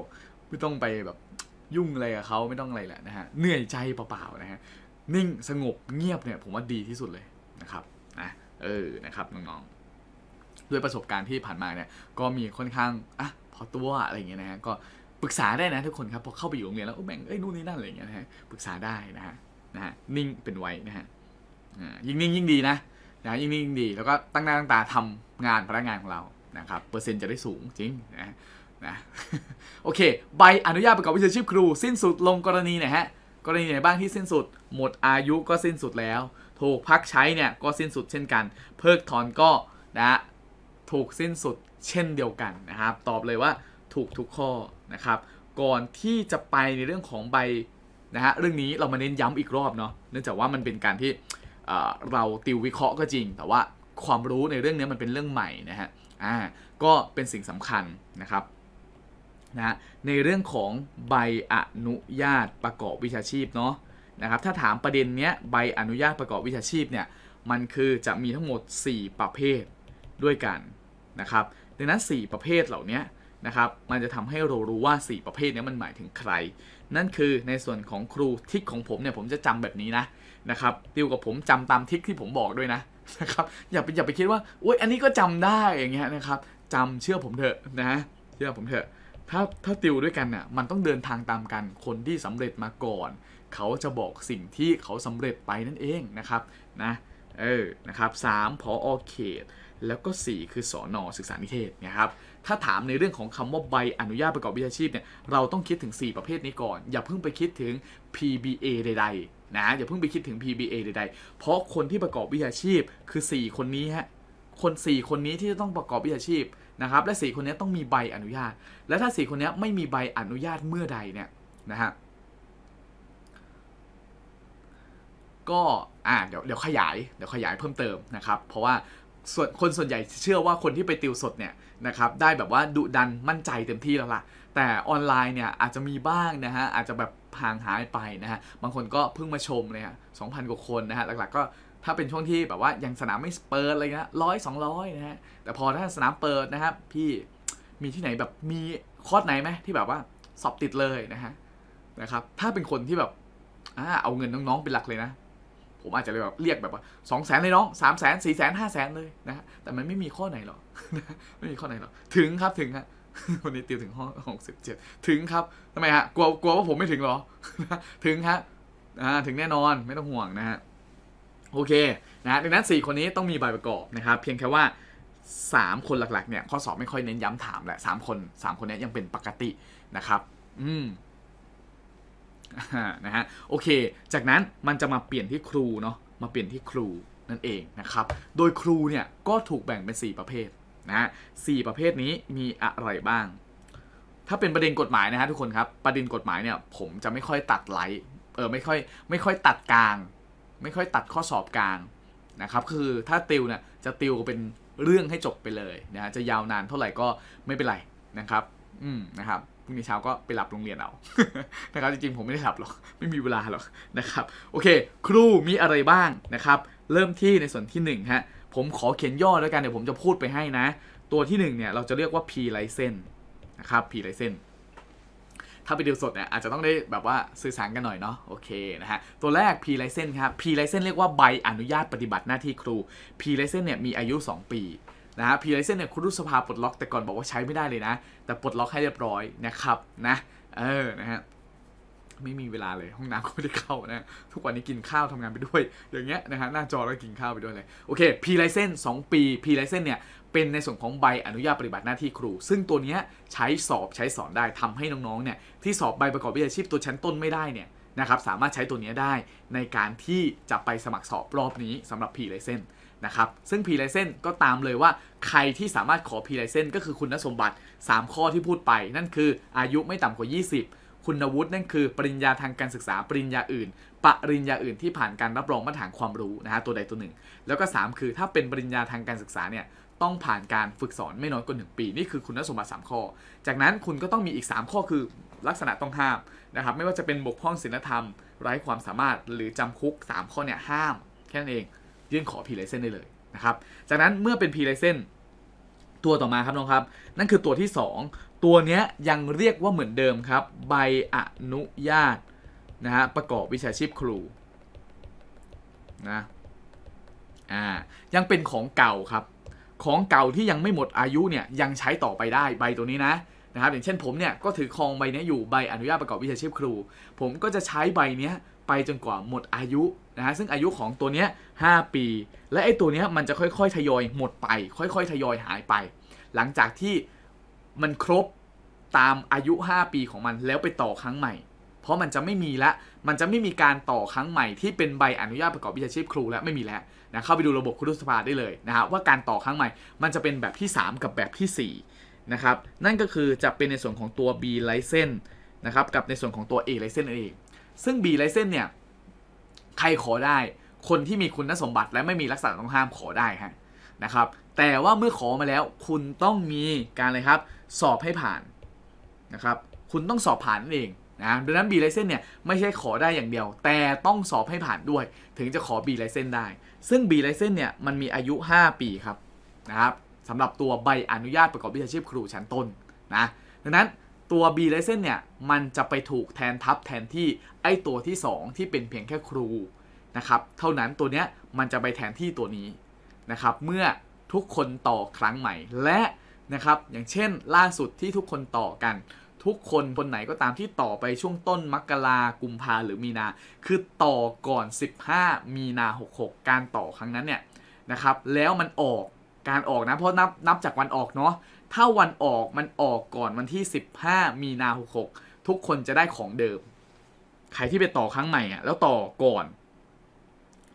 ไม่ต้องไปแบบยุ่งอะไรกับเขาไม่ต้องอะไรแหละนะฮะเหนื่อยใจเปล่าๆนะฮะนิ่งสงบเงียบเนี่ย ผมว่าดีที่สุดเลยนะครับนะเออนะครับน้องๆด้วยประสบการณ์ที่ผ่านมาเนี่ยก็มีค่อนข้างอ่ะพอตัวอะไรอย่างเงี้ยนะฮะก็ปรึกษาได้นะทุกคนครับพอเข้าไปอยู่โรงเรียนแล้วแบ่งเอ้ยนู่นนี่นั่นอะไรอย่างเงี้ยนะฮะปรึกษาได้นะฮะนะฮะนิ่งเป็นไวนะฮะยิ่งนิ่งยิ่งดีนะนะยิ่งนิ่งยิ่งดีแล้วก็ตั้งหน้าตั้งตาทำงานพนักงานของเรานะครับเปอร์เซ็นต์จะได้สูงจริงนะนะโอเค ใบอนุญาตประกอบวิชาชีพครูสิ้นสุดลงกรณีไหนฮะกรณีไหนบ้างที่สิ้นสุดหมดอายุก็สิ้นสุดแล้ว ถูกพักใช้เนี่ยก็สิ้นสุดเช่นกันเพิกถอนก็นะถูกสิ้นสุดเช่นเดียวกันนะครับตอบเลยว่าถูกทุกข้อนะครับ ก่อนที่จะไปในเรื่องของใบนะฮะเรื่องนี้เรามาเน้นย้ำอีกรอบ เนาะเนื่องจากว่ามันเป็นการที่เราติววิเคราะห์ก็จริง แต่ว่าความรู้ในเรื่องนี้มันเป็นเรื่องใหม่นะฮะอ่าก็เป็นสิ่งสำคัญนะครับนะในเรื่องของใบอนุญาตประกอบวิชาชีพเนาะนะครับถ้าถามประเด็นเนี้ยใบอนุญาตประกอบวิชาชีพเนี่ยมันคือจะมีทั้งหมด 4 ประเภทด้วยกันนะครับดังนั้น4ประเภทเหล่านี้นะครับมันจะทำให้เรารู้ว่า 4 ประเภทนี้มันหมายถึงใครนั่นคือในส่วนของครูทิศของผมเนี่ยผมจะจำแบบนี้นะนะครับ ติวกับผมจำตามทิศที่ผมบอกด้วยนะนะครับ อย่าไปอย่าไปคิดว่าอุ้ยอันนี้ก็จำได้อย่างเงี้ยนะครับจำเชื่อผมเถอะนะ เชื่อผมเถอะ ถ้าถ้าติวด้วยกันเนี่ยมันต้องเดินทางตามกันคนที่สำเร็จมาก่อน เขาจะบอกสิ่งที่เขาสำเร็จไปนั่นเองนะครับนะ เออนะครับสามพออเขตแล้วก็ 4 คือสอนอศึกษานิเทศนะครับถ้าถามในเรื่องของคำว่าใบอนุญาตประกอบวิชาชีพเนี่ย เราต้องคิดถึง 4 ประเภทนี้ก่อน อย่าเพิ่งไปคิดถึง PBA ใดๆนะ อย่าเพิ่งไปคิดถึง PBA ใดๆ เพราะคนที่ประกอบวิชาชีพคือ 4 คนนี้ฮะ คน 4 คนนี้ที่จะต้องประกอบวิชาชีพนะครับ และ 4 คนนี้ต้องมีใบอนุญาต และถ้า 4 คนนี้ไม่มีใบอนุญาตเมื่อใดเนี่ยนะฮะ ก็อ่าเดี๋ยวเดี๋ยวขยาย เดี๋ยวขยายเพิ่มเติมนะครับ เพราะว่าส่วนคนส่วนใหญ่เชื่อว่าคนที่ไปติวสดเนี่ยนะครับ ได้แบบว่าดุดันมั่นใจเต็มที่แล้วล่ะ แต่ออนไลน์เนี่ยอาจจะมีบ้างนะฮะ อาจจะแบบห่างหายไปนะฮะ บางคนก็เพิ่งมาชมเลยฮะสองพันกว่าคนนะฮะ หลักๆก็ถ้าเป็นช่วงที่แบบว่ายังสนามไม่เปิดเงีนะร้อยสองร้อยนะฮะ แต่พอถ้าสนามเปิดนะครับพี่ มีที่ไหนแบบมีคอร์สไหนไหมที่แบบว่าสอบติดเลยนะฮะ นะครับ ถ้าเป็นคนที่แบบอ่าเอาเงินน้องๆ เป็นหลักเลยนะผมอาจจะเลยแบบเรียกแบบว่าสองแสนเลยน้องสามแสนสี่แสนห้าแสนเลยนะฮะแต่มันไม่มีข้อไหนหรอกไม่มีข้อไหนหรอกถึงครับถึงฮะวันนี้ติวถึงห้องหกสิบเจ็ดถึงครับทำไมฮะกลัวกลัวว่าผมไม่ถึงหรอ ถึงฮะอ่าถึงแน่นอนไม่ต้องห่วงนะฮะโอเคนะดังนั้น4คนนี้ต้องมีใบประกอบนะครับเพียงแค่ว่า 3 คนหลักๆเนี่ย ข้อสอบไม่ค่อยเน้นย้ำถามแหละ3คน3คนนี้ยังเป็นปกตินะครับ อืมนะฮะโอเคจากนั้นมันจะมาเปลี่ยนที่ครูเนาะมาเปลี่ยนที่ครูนั่นเองนะครับ โดยครูเนี่ยก็ถูกแบ่งเป็น4ประเภทนะสประเภทนี้มีอะไรบ้าง ถ้าเป็นประเด็นกฎหมายนะฮะทุกคนครับประเด็นกฎหมายเนี่ยผมจะไม่ค่อยตัดไลท์เออไม่ค่อยไม่ค่อยตัดกลาง ไม่ค่อยตัดข้อสอบกลางนะครับ คือถ้าติวเนี่ยจะติวเป็นเรื่องให้จบไปเลยนะฮะจะยาวนานเท่าไหร่ก็ไม่เป็นไรนะครับ อืมนะครับพรุ่งนี้เช้าก็ไปหลับโรงเรียนเอานะครับจริงๆผมไม่ได้หลับหรอก ไม่มีเวลาหรอกนะครับ โอเคครูมีอะไรบ้างนะครับ เริ่มที่ในส่วนที่1ฮะ ผมขอเขียนย่อแล้วกันเดี๋ยวผมจะพูดไปให้นะ ตัวที่1เนี่ยเราจะเรียกว่า P ีไ c เซนนะครับ P ีไ c เซน ถ้าไปดูสดเนี่ยอาจจะต้องได้แบบว่าสื่อสารกันหน่อยเนาะ โอเคนะฮะ ตัวแรก P ีไ c เซนครับ P ีไ c เซนเรียกว่าใบอนุญาตปฏิบัติหน้าที่ครู P ีไ c เซนเนี่ยมีอายุ 2 ปีนะฮะพีไรเซนเนี่ยคุณรุษภาปลดล็อกแต่ก่อนบอกว่าใช้ไม่ได้เลยนะ แต่ปลดล็อกให้เรียบร้อยนะครับนะเออนะฮะไม่มีเวลาเลยห้องน้ำก็ไม่ได้เข้านะ ทุกวันนี้กินข้าวทำงานไปด้วย อย่างเงี้ยนะฮะหน้าจอแล้วกินข้าวไปด้วยเลย โอเคพีไลเซนสองปีพีไลเซนเนี่ยเป็นในส่วนของใบอนุญาตปฏิบัติหน้าที่ครู ซึ่งตัวเนี้ยใช้สอบใช้สอนได้ทำให้น้องๆเนี่ยที่สอบใบประกอบวิชาชีพตัวชั้นต้นไม่ได้เนี่ยนะครับสามารถใช้ตัวนี้ได้ในการที่จะไปสมัครสอบรอบนี้สำหรับพีไรเซนนะครับซึ่ง P license ก็ตามเลยว่าใครที่สามารถขอ P license ก็คือคุณสมบัติ 3 ข้อที่พูดไป นั่นคืออายุไม่ต่ำกว่า 20 คุณวุฒินั่นคือปริญญาทางการศึกษาปริญญาอื่น ปริญญาอื่นที่ผ่านการรับรองมาตรฐานความรู้นะฮะตัวใดตัวหนึ่ง แล้วก็ 3 คือถ้าเป็นปริญญาทางการศึกษาเนี่ยต้องผ่านการฝึกสอนไม่น้อยกว่า 1 ปีนี่คือคุณสมบัติ3ข้อจากนั้นคุณก็ต้องมีอีก 3 ข้อคือลักษณะต้องห้ามนะครับไม่ว่าจะเป็นบกพร่องศีลธรรมไร้ความสามารถหรือจำคุก 3 ข้อเนี่ยห้ามแค่นั้นเองื่นขอ P license ได้เลยนะครับ จากนั้นเมื่อเป็น P license ตัวต่อมาครับน้องครับนั่นคือตัวที่ 2 ตัวนี้ยังเรียกว่าเหมือนเดิมครับ ใบอนุญาตนะฮะประกอบวิชาชีพครูนะอ่ายังเป็นของเก่าครับ ของเก่าที่ยังไม่หมดอายุเนี่ยยังใช้ต่อไปได้ใบตัวนี้นะนะครับอย่างเช่นผมเนี่ยก็ถือครองใบนี้อยู่ใบอนุญาตประกอบวิชาชีพครู ผมก็จะใช้ใบนี้ไปจนกว่าหมดอายุนะฮะ ซึ่งอายุของตัวเนี้ย5ปี และไอ้ตัวเนี้ยมันจะค่อยๆทยอยหมดไป ค่อยๆทยอยหายไป หลังจากที่มันครบตามอายุ 5 ปีของมันแล้วไปต่อครั้งใหม่ เพราะมันจะไม่มีละมันจะไม่มีการต่อครั้งใหม่ที่เป็นใบอนุญาตประกอบวิชาชีพครูแล้วไม่มีแล้วนะเข้าไปดูระบบครุสภาได้เลยนะฮะว่าการต่อครั้งใหม่มันจะเป็นแบบที่ 3 กับแบบที่ 4นะครับนั่นก็คือจะเป็นในส่วนของตัว B license นะครับกับในส่วนของตัว A license เองซึ่ง B ีไ c เซนเนี่ยใครขอได้ คนที่มีคุณสมบัติและไม่มีลักษณะต้องห้ามขอได้ฮะนะครับ แต่ว่าเมื่อขอมาแล้วคุณต้องมีการอะไรครับสอบให้ผ่านนะครับ คุณต้องสอบผ่านนั่นเองนะดังนั้น B ีไลเซนเนี่ยไม่ใช่ขอได้อย่างเดียว แต่ต้องสอบให้ผ่านด้วย ถึงจะขอ B ีไลเซนได้ ซึ่ง B ีไลเซนเนี่ยมันมีอายุ 5 ปีครับนะครับสำหรับตัวใบอนุญาตประกอบวิชาชีพครูชั้นต้นนะดังนั้นตัว B l i c e n s นเนี่ยมันจะไปถูกแทนทับแทนที่ไอตัวที่2 ที่เป็นเพียงแค่ครูนะครับเท่านั้นตัวเนี้ยมันจะไปแทนที่ตัวนี้นะครับเมื่อทุกคนต่อครั้งใหม่และนะครับอย่างเช่น ล่าสุดที่ทุกคนต่อกัน ทุกคนคนไหนก็ตามที่ต่อไปช่วงต้น มกรากุมภาหรือมีนาคือต่อก่อน 15มีนา66 การต่อครั้งนั้นเนี่ยนะครับแล้วมันออกการออกนะเพราะนับนับจากวันออกเนาะถ้าวันออกมันออกก่อนวันที่ 15มีนา66ทุกคนจะได้ของเดิมใครที่ไปต่อครั้งใหม่อ่ะแล้วต่อก่อน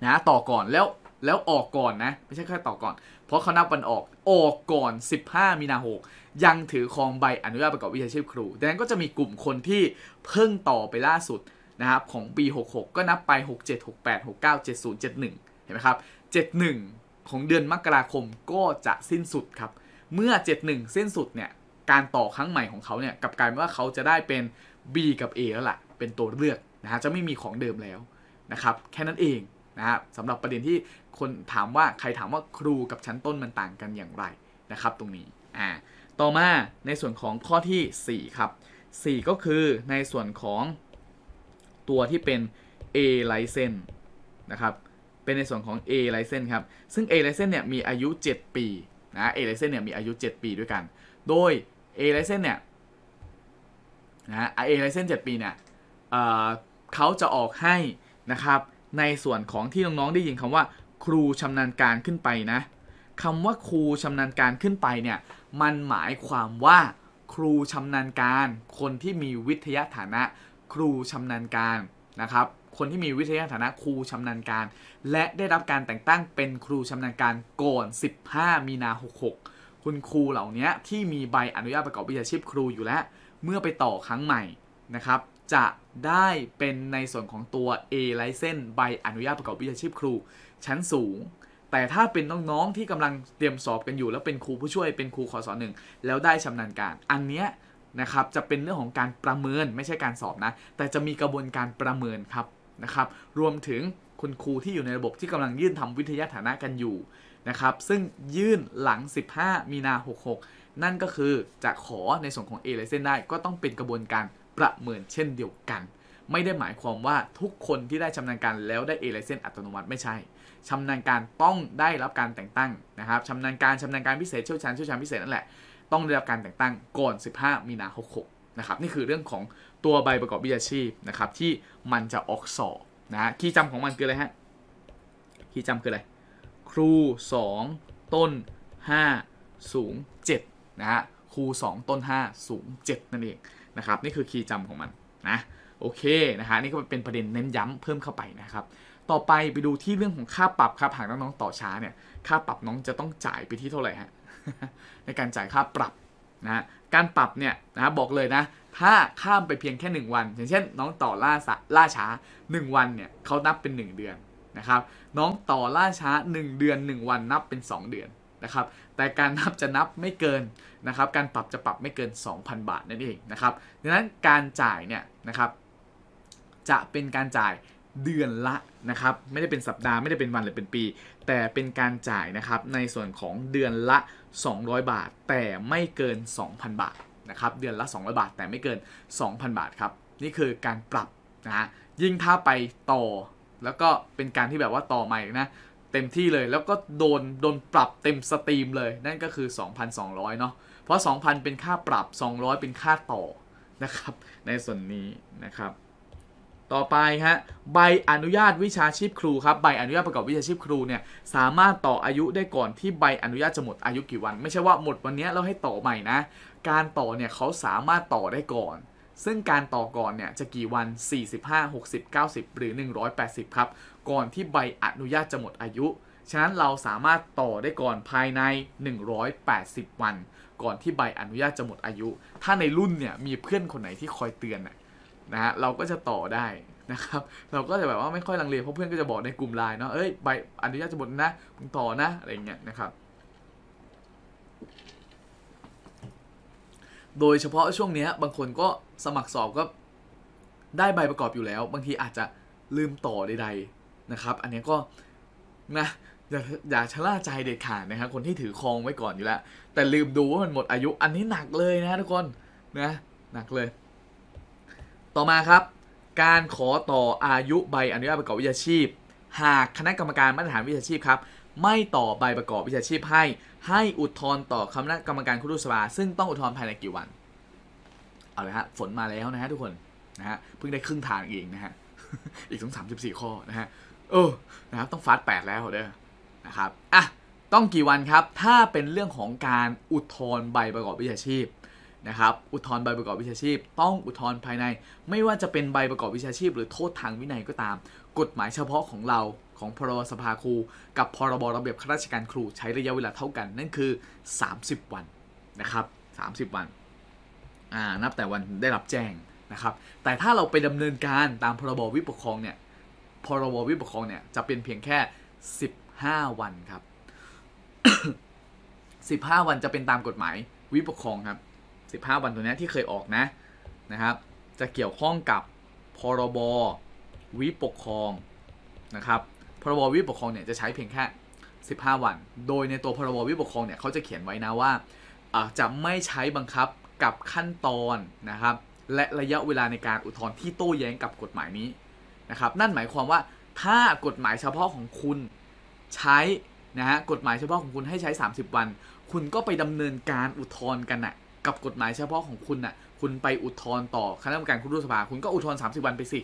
นะต่อก่อนแล้วแล้วออกก่อนนะไม่ใช่แค่ต่อก่อน เพราะเขานับวันออกออกก่อน 15มีนาหกยังถือครองใบอนุญาตประกอบวิชาชีพครูดังนั้นก็จะมีกลุ่มคนที่เพิ่งต่อไปล่าสุดนะครับของปี66ก็นับไป 67 68 69 70 71เห็นไหมครับ71 ของเดือนมกราคมก็จะสิ้นสุดครับเมื่อ 71สิ้นสุดเนี่ยการต่อครั้งใหม่ของเขาเนี่ยกับกลายเป็นว่าเขาจะได้เป็น B กับ A แล้วละ่ะเป็นตัวเลือกนะฮะจะไม่มีของเดิมแล้วนะครับแค่นั้นเองนะฮะสำหรับประเด็นที่คนถามว่าใครถามว่าครูกับชั้นต้นมันต่างกันอย่างไรนะครับตรงนี้อ่าต่อมาในส่วนของข้อที่ 4ครับ4ก็คือในส่วนของตัวที่เป็น A ลายเส้นนะครับเป็นในส่วนของ A ลายเส้นครับซึ่ง A ลายเส้นเนี่ยมีอายุ7 ปีนะเอไลเซนเนี่ยมีอายุ 7 ปี ด้วยกัน โดยเอไลเซนเนี่ยนะเอไลเซน7ปีเนี่ยเขาจะออกให้นะครับ ในส่วนของที่น้อง ๆ ได้ยินคำว่า ครูชำนาญการขึ้นไปนะคำว่าครูชำนาญการขึ้นไปเนี่ยมันหมายความว่าครูชำนาญการ คนที่มีวิทยาฐานะ ครูชำนาญการนะครับคนที่มีวิทยาฐานะครูชำนาญการ และได้รับการแต่งตั้งเป็นครูชำนาญการก่อน15มีนา66คุณครูเหล่านี้ที่มีใบอนุญาตประกอบวิชาชีพครูอยู่แล้ว เมื่อไปต่อครั้งใหม่นะครับ จะได้เป็นในส่วนของตัว A license ใบอนุญาตประกอบวิชาชีพครู ชั้นสูง แต่ถ้าเป็นน้องๆที่กำลังเตรียมสอบกันอยู่แล้วเป็นครูผู้ช่วยเป็นครูขอสอนหนึ่งแล้วได้ชำนาญการ อันเนี้ยนะครับจะเป็นเรื่องของการประเมินไม่ใช่การสอบนะแต่จะมีกระบวนการประเมินครับนะครับรวมถึงคุณครูที่อยู่ในระบบที่กำลังยื่น ทำวิทยาฐานะกันอยู่นะครับซึ่งยื่นหลัง 15 มีนา66 นั่นก็คือจะขอในส่วนของ A อไลเซนได้ก็ต้องเป็นกระบวนการประเมินเช่นเดียวกัน ไม่ได้หมายความว่าทุกคนที่ได้ชำนาญการแล้วได้ A อไลเซนอัตโนมัติไม่ใช่ชำนาญการ ต้องได้รับการแต่งตั้งนะครับชำนาญการชำนาญการพิเศษเชี่ยวชาญเชี่ยวชาญพิเศษนั่นแหละต้องได้รับการแต่งตั้งก่อน 15 มีนา66 นะครับนี่คือเรื่องของตัวใบประกอบวิชาชีพนะครับที่มันจะออกสอบนะคีย์จำของมันคืออะไรฮะคีย์จำคืออะไรครู 2 ต้น 5 สูง7นะฮะครู2 ต้น5สูง7นั่นเองนะครับ นี่คือคีย์จำของมันนะโอเคนะฮะนี่ก็เป็นประเด็นเน้นย้ำเพิ่มเข้าไปนะครับ ต่อไปไปดูที่เรื่องของค่าปรับครับหากน้องๆต่อช้าเนี่ยค่าปรับน้องจะต้องจ่ายไปที่เท่าไหร่ฮะในการจ่ายค่าปรับนะการปรับเนี่ยนะบอกเลยนะถ้าข้ามไปเพียงแค่1 วันอย่างเช่นน้องต่อล่าล่าช้า 1 วันเนี่ยเขานับเป็น 1 เดือนนะครับน้องต่อล่าช้า 1 เดือน 1 วันนับเป็น 2 เดือนนะครับแต่การนับจะนับไม่เกินนะครับการปรับจะปรับไม่เกิน 2,000 บาทนั่นเองนะครับดังนั้นการจ่ายเนี่ยนะครับจะเป็นการจ่ายเดือนละนะครับไม่ได้เป็นสัปดาห์ไม่ได้เป็นวันหรือเป็นปี แต่เป็นการจ่ายนะครับในส่วนของเดือนละ 200 บาท แต่ไม่เกิน 2,000 บาทนะครับเดือนละ200บาท แต่ไม่เกิน 2,000 บาท ครับ นี่คือการปรับนะฮะยิ่งถ้าไปต่อ แล้วก็เป็นการที่แบบว่าต่อใหม่นะ เต็มที่เลยแล้วก็โดน โดนปรับเต็มสตรีมเลย นั่นก็คือ 2,200 เนาะเพราะ 2,000 เป็นค่าปรับ 200 เป็นค่าต่อนะครับ ในส่วนนี้นะครับ ต่อไปฮะใบอนุญาตวิชาชีพครูครับใบอนุญาตประกอบวิชาชีพครูเนี่ยสามารถต่ออายุได้ก่อนที่ใบอนุญาตจะหมดอายุกี่วัน ไม่ใช่ว่าหมดวันนี้เราให้ต่อใหม่นะการต่อเนี่ยเขาสามารถต่อได้ก่อน ซึ่งการต่อก่อนเนี่ยจะกี่วัน 45 60 90 หรือ 180 ครับ ก่อนที่ใบอนุญาตจะหมดอายุ ฉะนั้นเราสามารถต่อได้ก่อนภายใน 180 วัน ก่อนที่ใบอนุญาตจะหมดอายุ ถ้าในรุ่นเนี่ยมีเพื่อนคนไหนที่คอยเตือนนะฮะ เราก็จะต่อได้นะครับ เราก็จะแบบว่าไม่ค่อยลังเลเพราะเพื่อนก็จะบอกในกลุ่มไลน์เนาะ เอ้ยใบอนุญาตจะหมดนะมึงต่อนะอะไรเงี้ยนะครับโดยเฉพาะช่วงนี้บางคนก็สมัครสอบก็ได้ใบประกอบอยู่แล้ว บางทีอาจจะลืมต่อใดๆนะครับอันนี้ก็นะอย่าอย่าชะล่าใจเด็ดขาดนะครับคนที่ถือครองไว้ก่อนอยู่แล้ว แต่ลืมดูว่ามันหมดอายุอันนี้หนักเลยนะทุกคนนะหนักเลย ต่อมาครับ การขอต่ออายุใบอนุญาตประกอบวิชาชีพ หากคณะกรรมการมาตรฐานวิชาชีพครับไม่ต่อใบประกอบวิชาชีพให้ให้อุทธรณ์ต่อคณะกรรมการคุรุสภาซึ่งต้องอุทธรณ์ภายในกี่วัน เอาเลยฮะ ฝนมาแล้วนะฮะทุกคนนะฮะเพิ่งได้ครึ่งทางเองนะฮะ อีกสองสามสิบสี่ข้อ นะฮะเออนะครับต้องฟาดแปดแล้วเด้อนะครับอ่ะต้องกี่วันครับ ถ้าเป็นเรื่องของการอุทธรณ์ใบประกอบวิชาชีพนะครับอุทธรณ์ใบประกอบวิชาชีพ ต้องอุทธรณ์ภายในไม่ว่าจะเป็นใบประกอบวิชาชีพ หรือโทษทางวินัยก็ตาม กฎหมายเฉพาะของเราของพรบสภาครูกับพรบระเบียบข้าราชการครู ใช้ระยะเวลาเท่ากันนั่นคือ 30 วันนะครับ 30 วันอ่านับแต่วันได้รับแจ้งนะครับ แต่ถ้าเราไปดำเนินการตามพรบวิปกครองเนี่ยพรบวิปกครองเนี่ยจะเป็นเพียงแค่ 15 วันครับ15 วันจะเป็นตามกฎหมายวิปกครองครับ15 วันตัวนี้ที่เคยออก นะ นะครับจะเกี่ยวข้องกับ พรบวิปก ครองนะครับพรบวิปกครองเนี่ยจะใช้เพียงแค่ 15 วัน โดยในตัว พรบวิปกครองเนี่ยเขาจะเขียนไว้นะว่าจะไม่ใช้บังคับกับขั้นตอนนะครับ และระยะเวลาในการอุทธรณ์ที่โต้แย้งกับกฎหมายนี้นะครับนั่นหมายความว่าถ้ากฎหมายเฉพาะของคุณใช้นะฮะกฎหมายเฉพาะของคุณให้ใช้ 30 วัน คุณก็ไปดำเนินการอุทธรณ์กันนะ่ะกับกฎหมายเฉพาะของคุณนะ่ะ คุณไปอุทธรณ์ต่อคณะกรรมการคุณรุสภา คุณก็อุทธรณ์ 30 วันไปสิ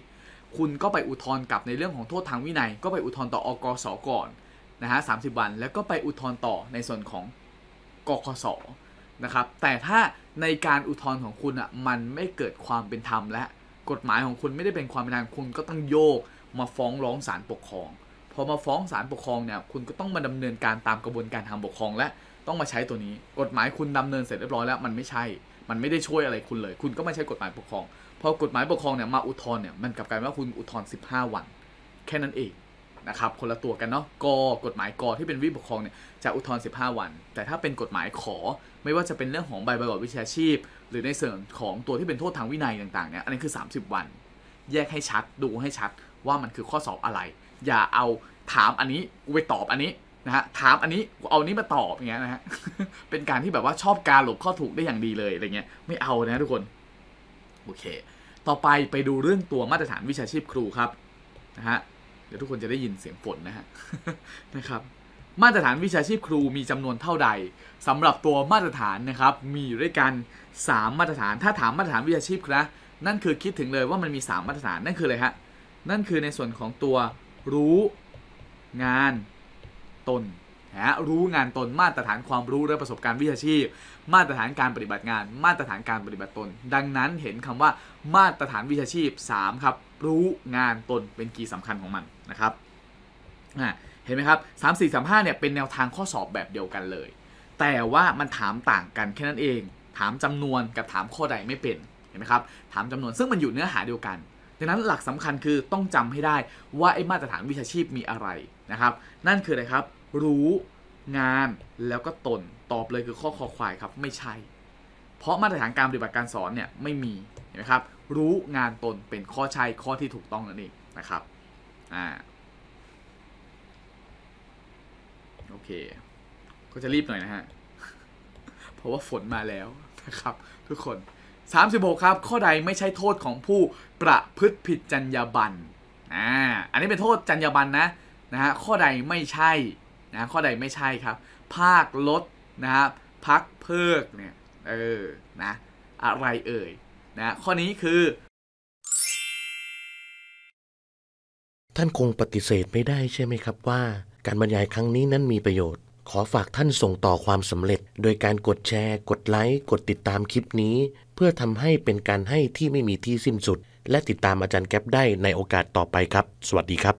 คุณก็ไปอุทธรณ์กับในเรื่องของโทษทางวินัย ก็ไปอุทธรณ์ต่ออกสก่อนนะฮะสาวัน แล้วก็ไปอุทธรณ์ต่อในส่วนของกคสนะครับ แต่ถ้าในการอุทธรณ์ของคุณอ่ะ มันไม่เกิดความเป็นธรรมและ กฎหมายของคุณไม่ได้เป็นความเป็นธรรมคุณก็ต้องโยกมาฟ้องร้องศาลปกครอง พอมาฟ้องศาลปกครองเนี่ย คุณก็ต้องมาดำเนินการตามกระบวนการทางปกครองและต้องมาใช้ตัวนี้ กฎหมายคุณดำเนินเสร็จเรียบร้อยแล้วมันไม่ใช่ มันไม่ได้ช่วยอะไรคุณเลย คุณก็ไม่ใช่กฎหมายปกครองพอกฎหมายปกครองเนี่ยมาอุทธรณ์เนี่ยมันกลับกลายว่าคุณอุทธรณ์15 วัน แค่นั้นเองนะครับ คนละตัวกันเนาะกกฎหมายกที่เป็นวิปกครองเนี่ยจะอุทธรณ์15 วัน แต่ถ้าเป็นกฎหมายขอไม่ว่าจะเป็นเรื่องของใบประกอบวิชาชีพ หรือในส่วนของตัวที่เป็นโทษทางวินัยต่างๆเนี่ย อันนี้คือ 30 วัน แยกให้ชัด ดูให้ชัดว่ามันคือข้อสอบอะไร อย่าเอาถามอันนี้ไปตอบอันนี้นะฮะถามอันนี้เอานี้มาตอบอย่างเงี้ยนะฮะ เป็นการที่แบบว่าชอบการหลบข้อถูกได้อย่างดีเลยอะไรเงี้ยไม่เอานะทุกคนโอเค ต่อไปไปดูเรื่องตัวมาตรฐานวิชาชีพครูครับนะฮะเดี๋ยวทุกคนจะได้ยินเสียงฝนนะฮะนะครับมาตรฐานวิชาชีพครูมีจำนวนเท่าใดสำหรับตัวมาตรฐานนะครับมีอยู่ด้วยกัน 3 มาตรฐาน ถ้าถามมาตรฐานวิชาชีพนะนั่นคือคิดถึงเลยว่ามันมี 3 มาตรฐานนั่นคืออะไรฮะนั่นคือในส่วนของตัวรู้งานตนนะรู้งานตนมาตรฐานความรู้และประสบการณ์วิชาชีพ มาตรฐานการปฏิบัติงาน มาตรฐานการปฏิบัติตน ดังนั้นเห็นคำว่ามาตรฐานวิชาชีพ 3 ครับ รู้งานตนเป็นกีสํสาคัญของมันนะครับเห็นไหมครับสามสี่สามห้าเนี่ยเป็นแนวทางข้อสอบแบบเดียวกันเลย แต่ว่ามันถามต่างกันแค่นั้นเองถามจำนวนกับถามข้อใดไม่เป็นเห็นไหมครับถามจำนวนซึ่งมันอยู่เนื้อหาเดียวกันดังนั้นหลักสำคัญคือต้องจำให้ได้ว่าไอ้มาตรฐานวิชาชีพมีอะไรนะครับ นั่นคืออะไรครับรู้งานแล้วก็ตนตอบเลยคือข้อคอควายครับไม่ใช่ เพราะมาตรฐานการปฏิบัติการสอนเนี่ย ไม่มีเห็นไหมครับรู้งานตนเป็นข้อใช่ข้อที่ถูกต้องนั่นเองนะครับอ่าโอเคก็จะรีบหน่อยนะฮะ เพราะว่าฝนมาแล้วนะครับ ทุกคน 36ครับ ข้อใดไม่ใช่โทษของผู้ประพฤติผิดจรรยาบรรณอ่าอันนี้เป็นโทษจรรยาบรรณนะนะฮะข้อใดไม่ใช่นะข้อใดไม่ใช่ครับ ภาคลดนะครับพักเพิกเนี่ยเออนะอะไรเอ่ยนะข้อนี้คือ ท่านคงปฏิเสธไม่ได้ใช่ไหมครับว่า การบรรยายครั้งนี้นั้นมีประโยชน์ ขอฝากท่านส่งต่อความสำเร็จ โดยการกดแชร์กดไลค์กดติดตามคลิปนี้ เพื่อทำให้เป็นการให้ที่ไม่มีที่สิ้นสุด และติดตามอาจารย์แก๊ปได้ในโอกาสต่อไปครับ สวัสดีครับ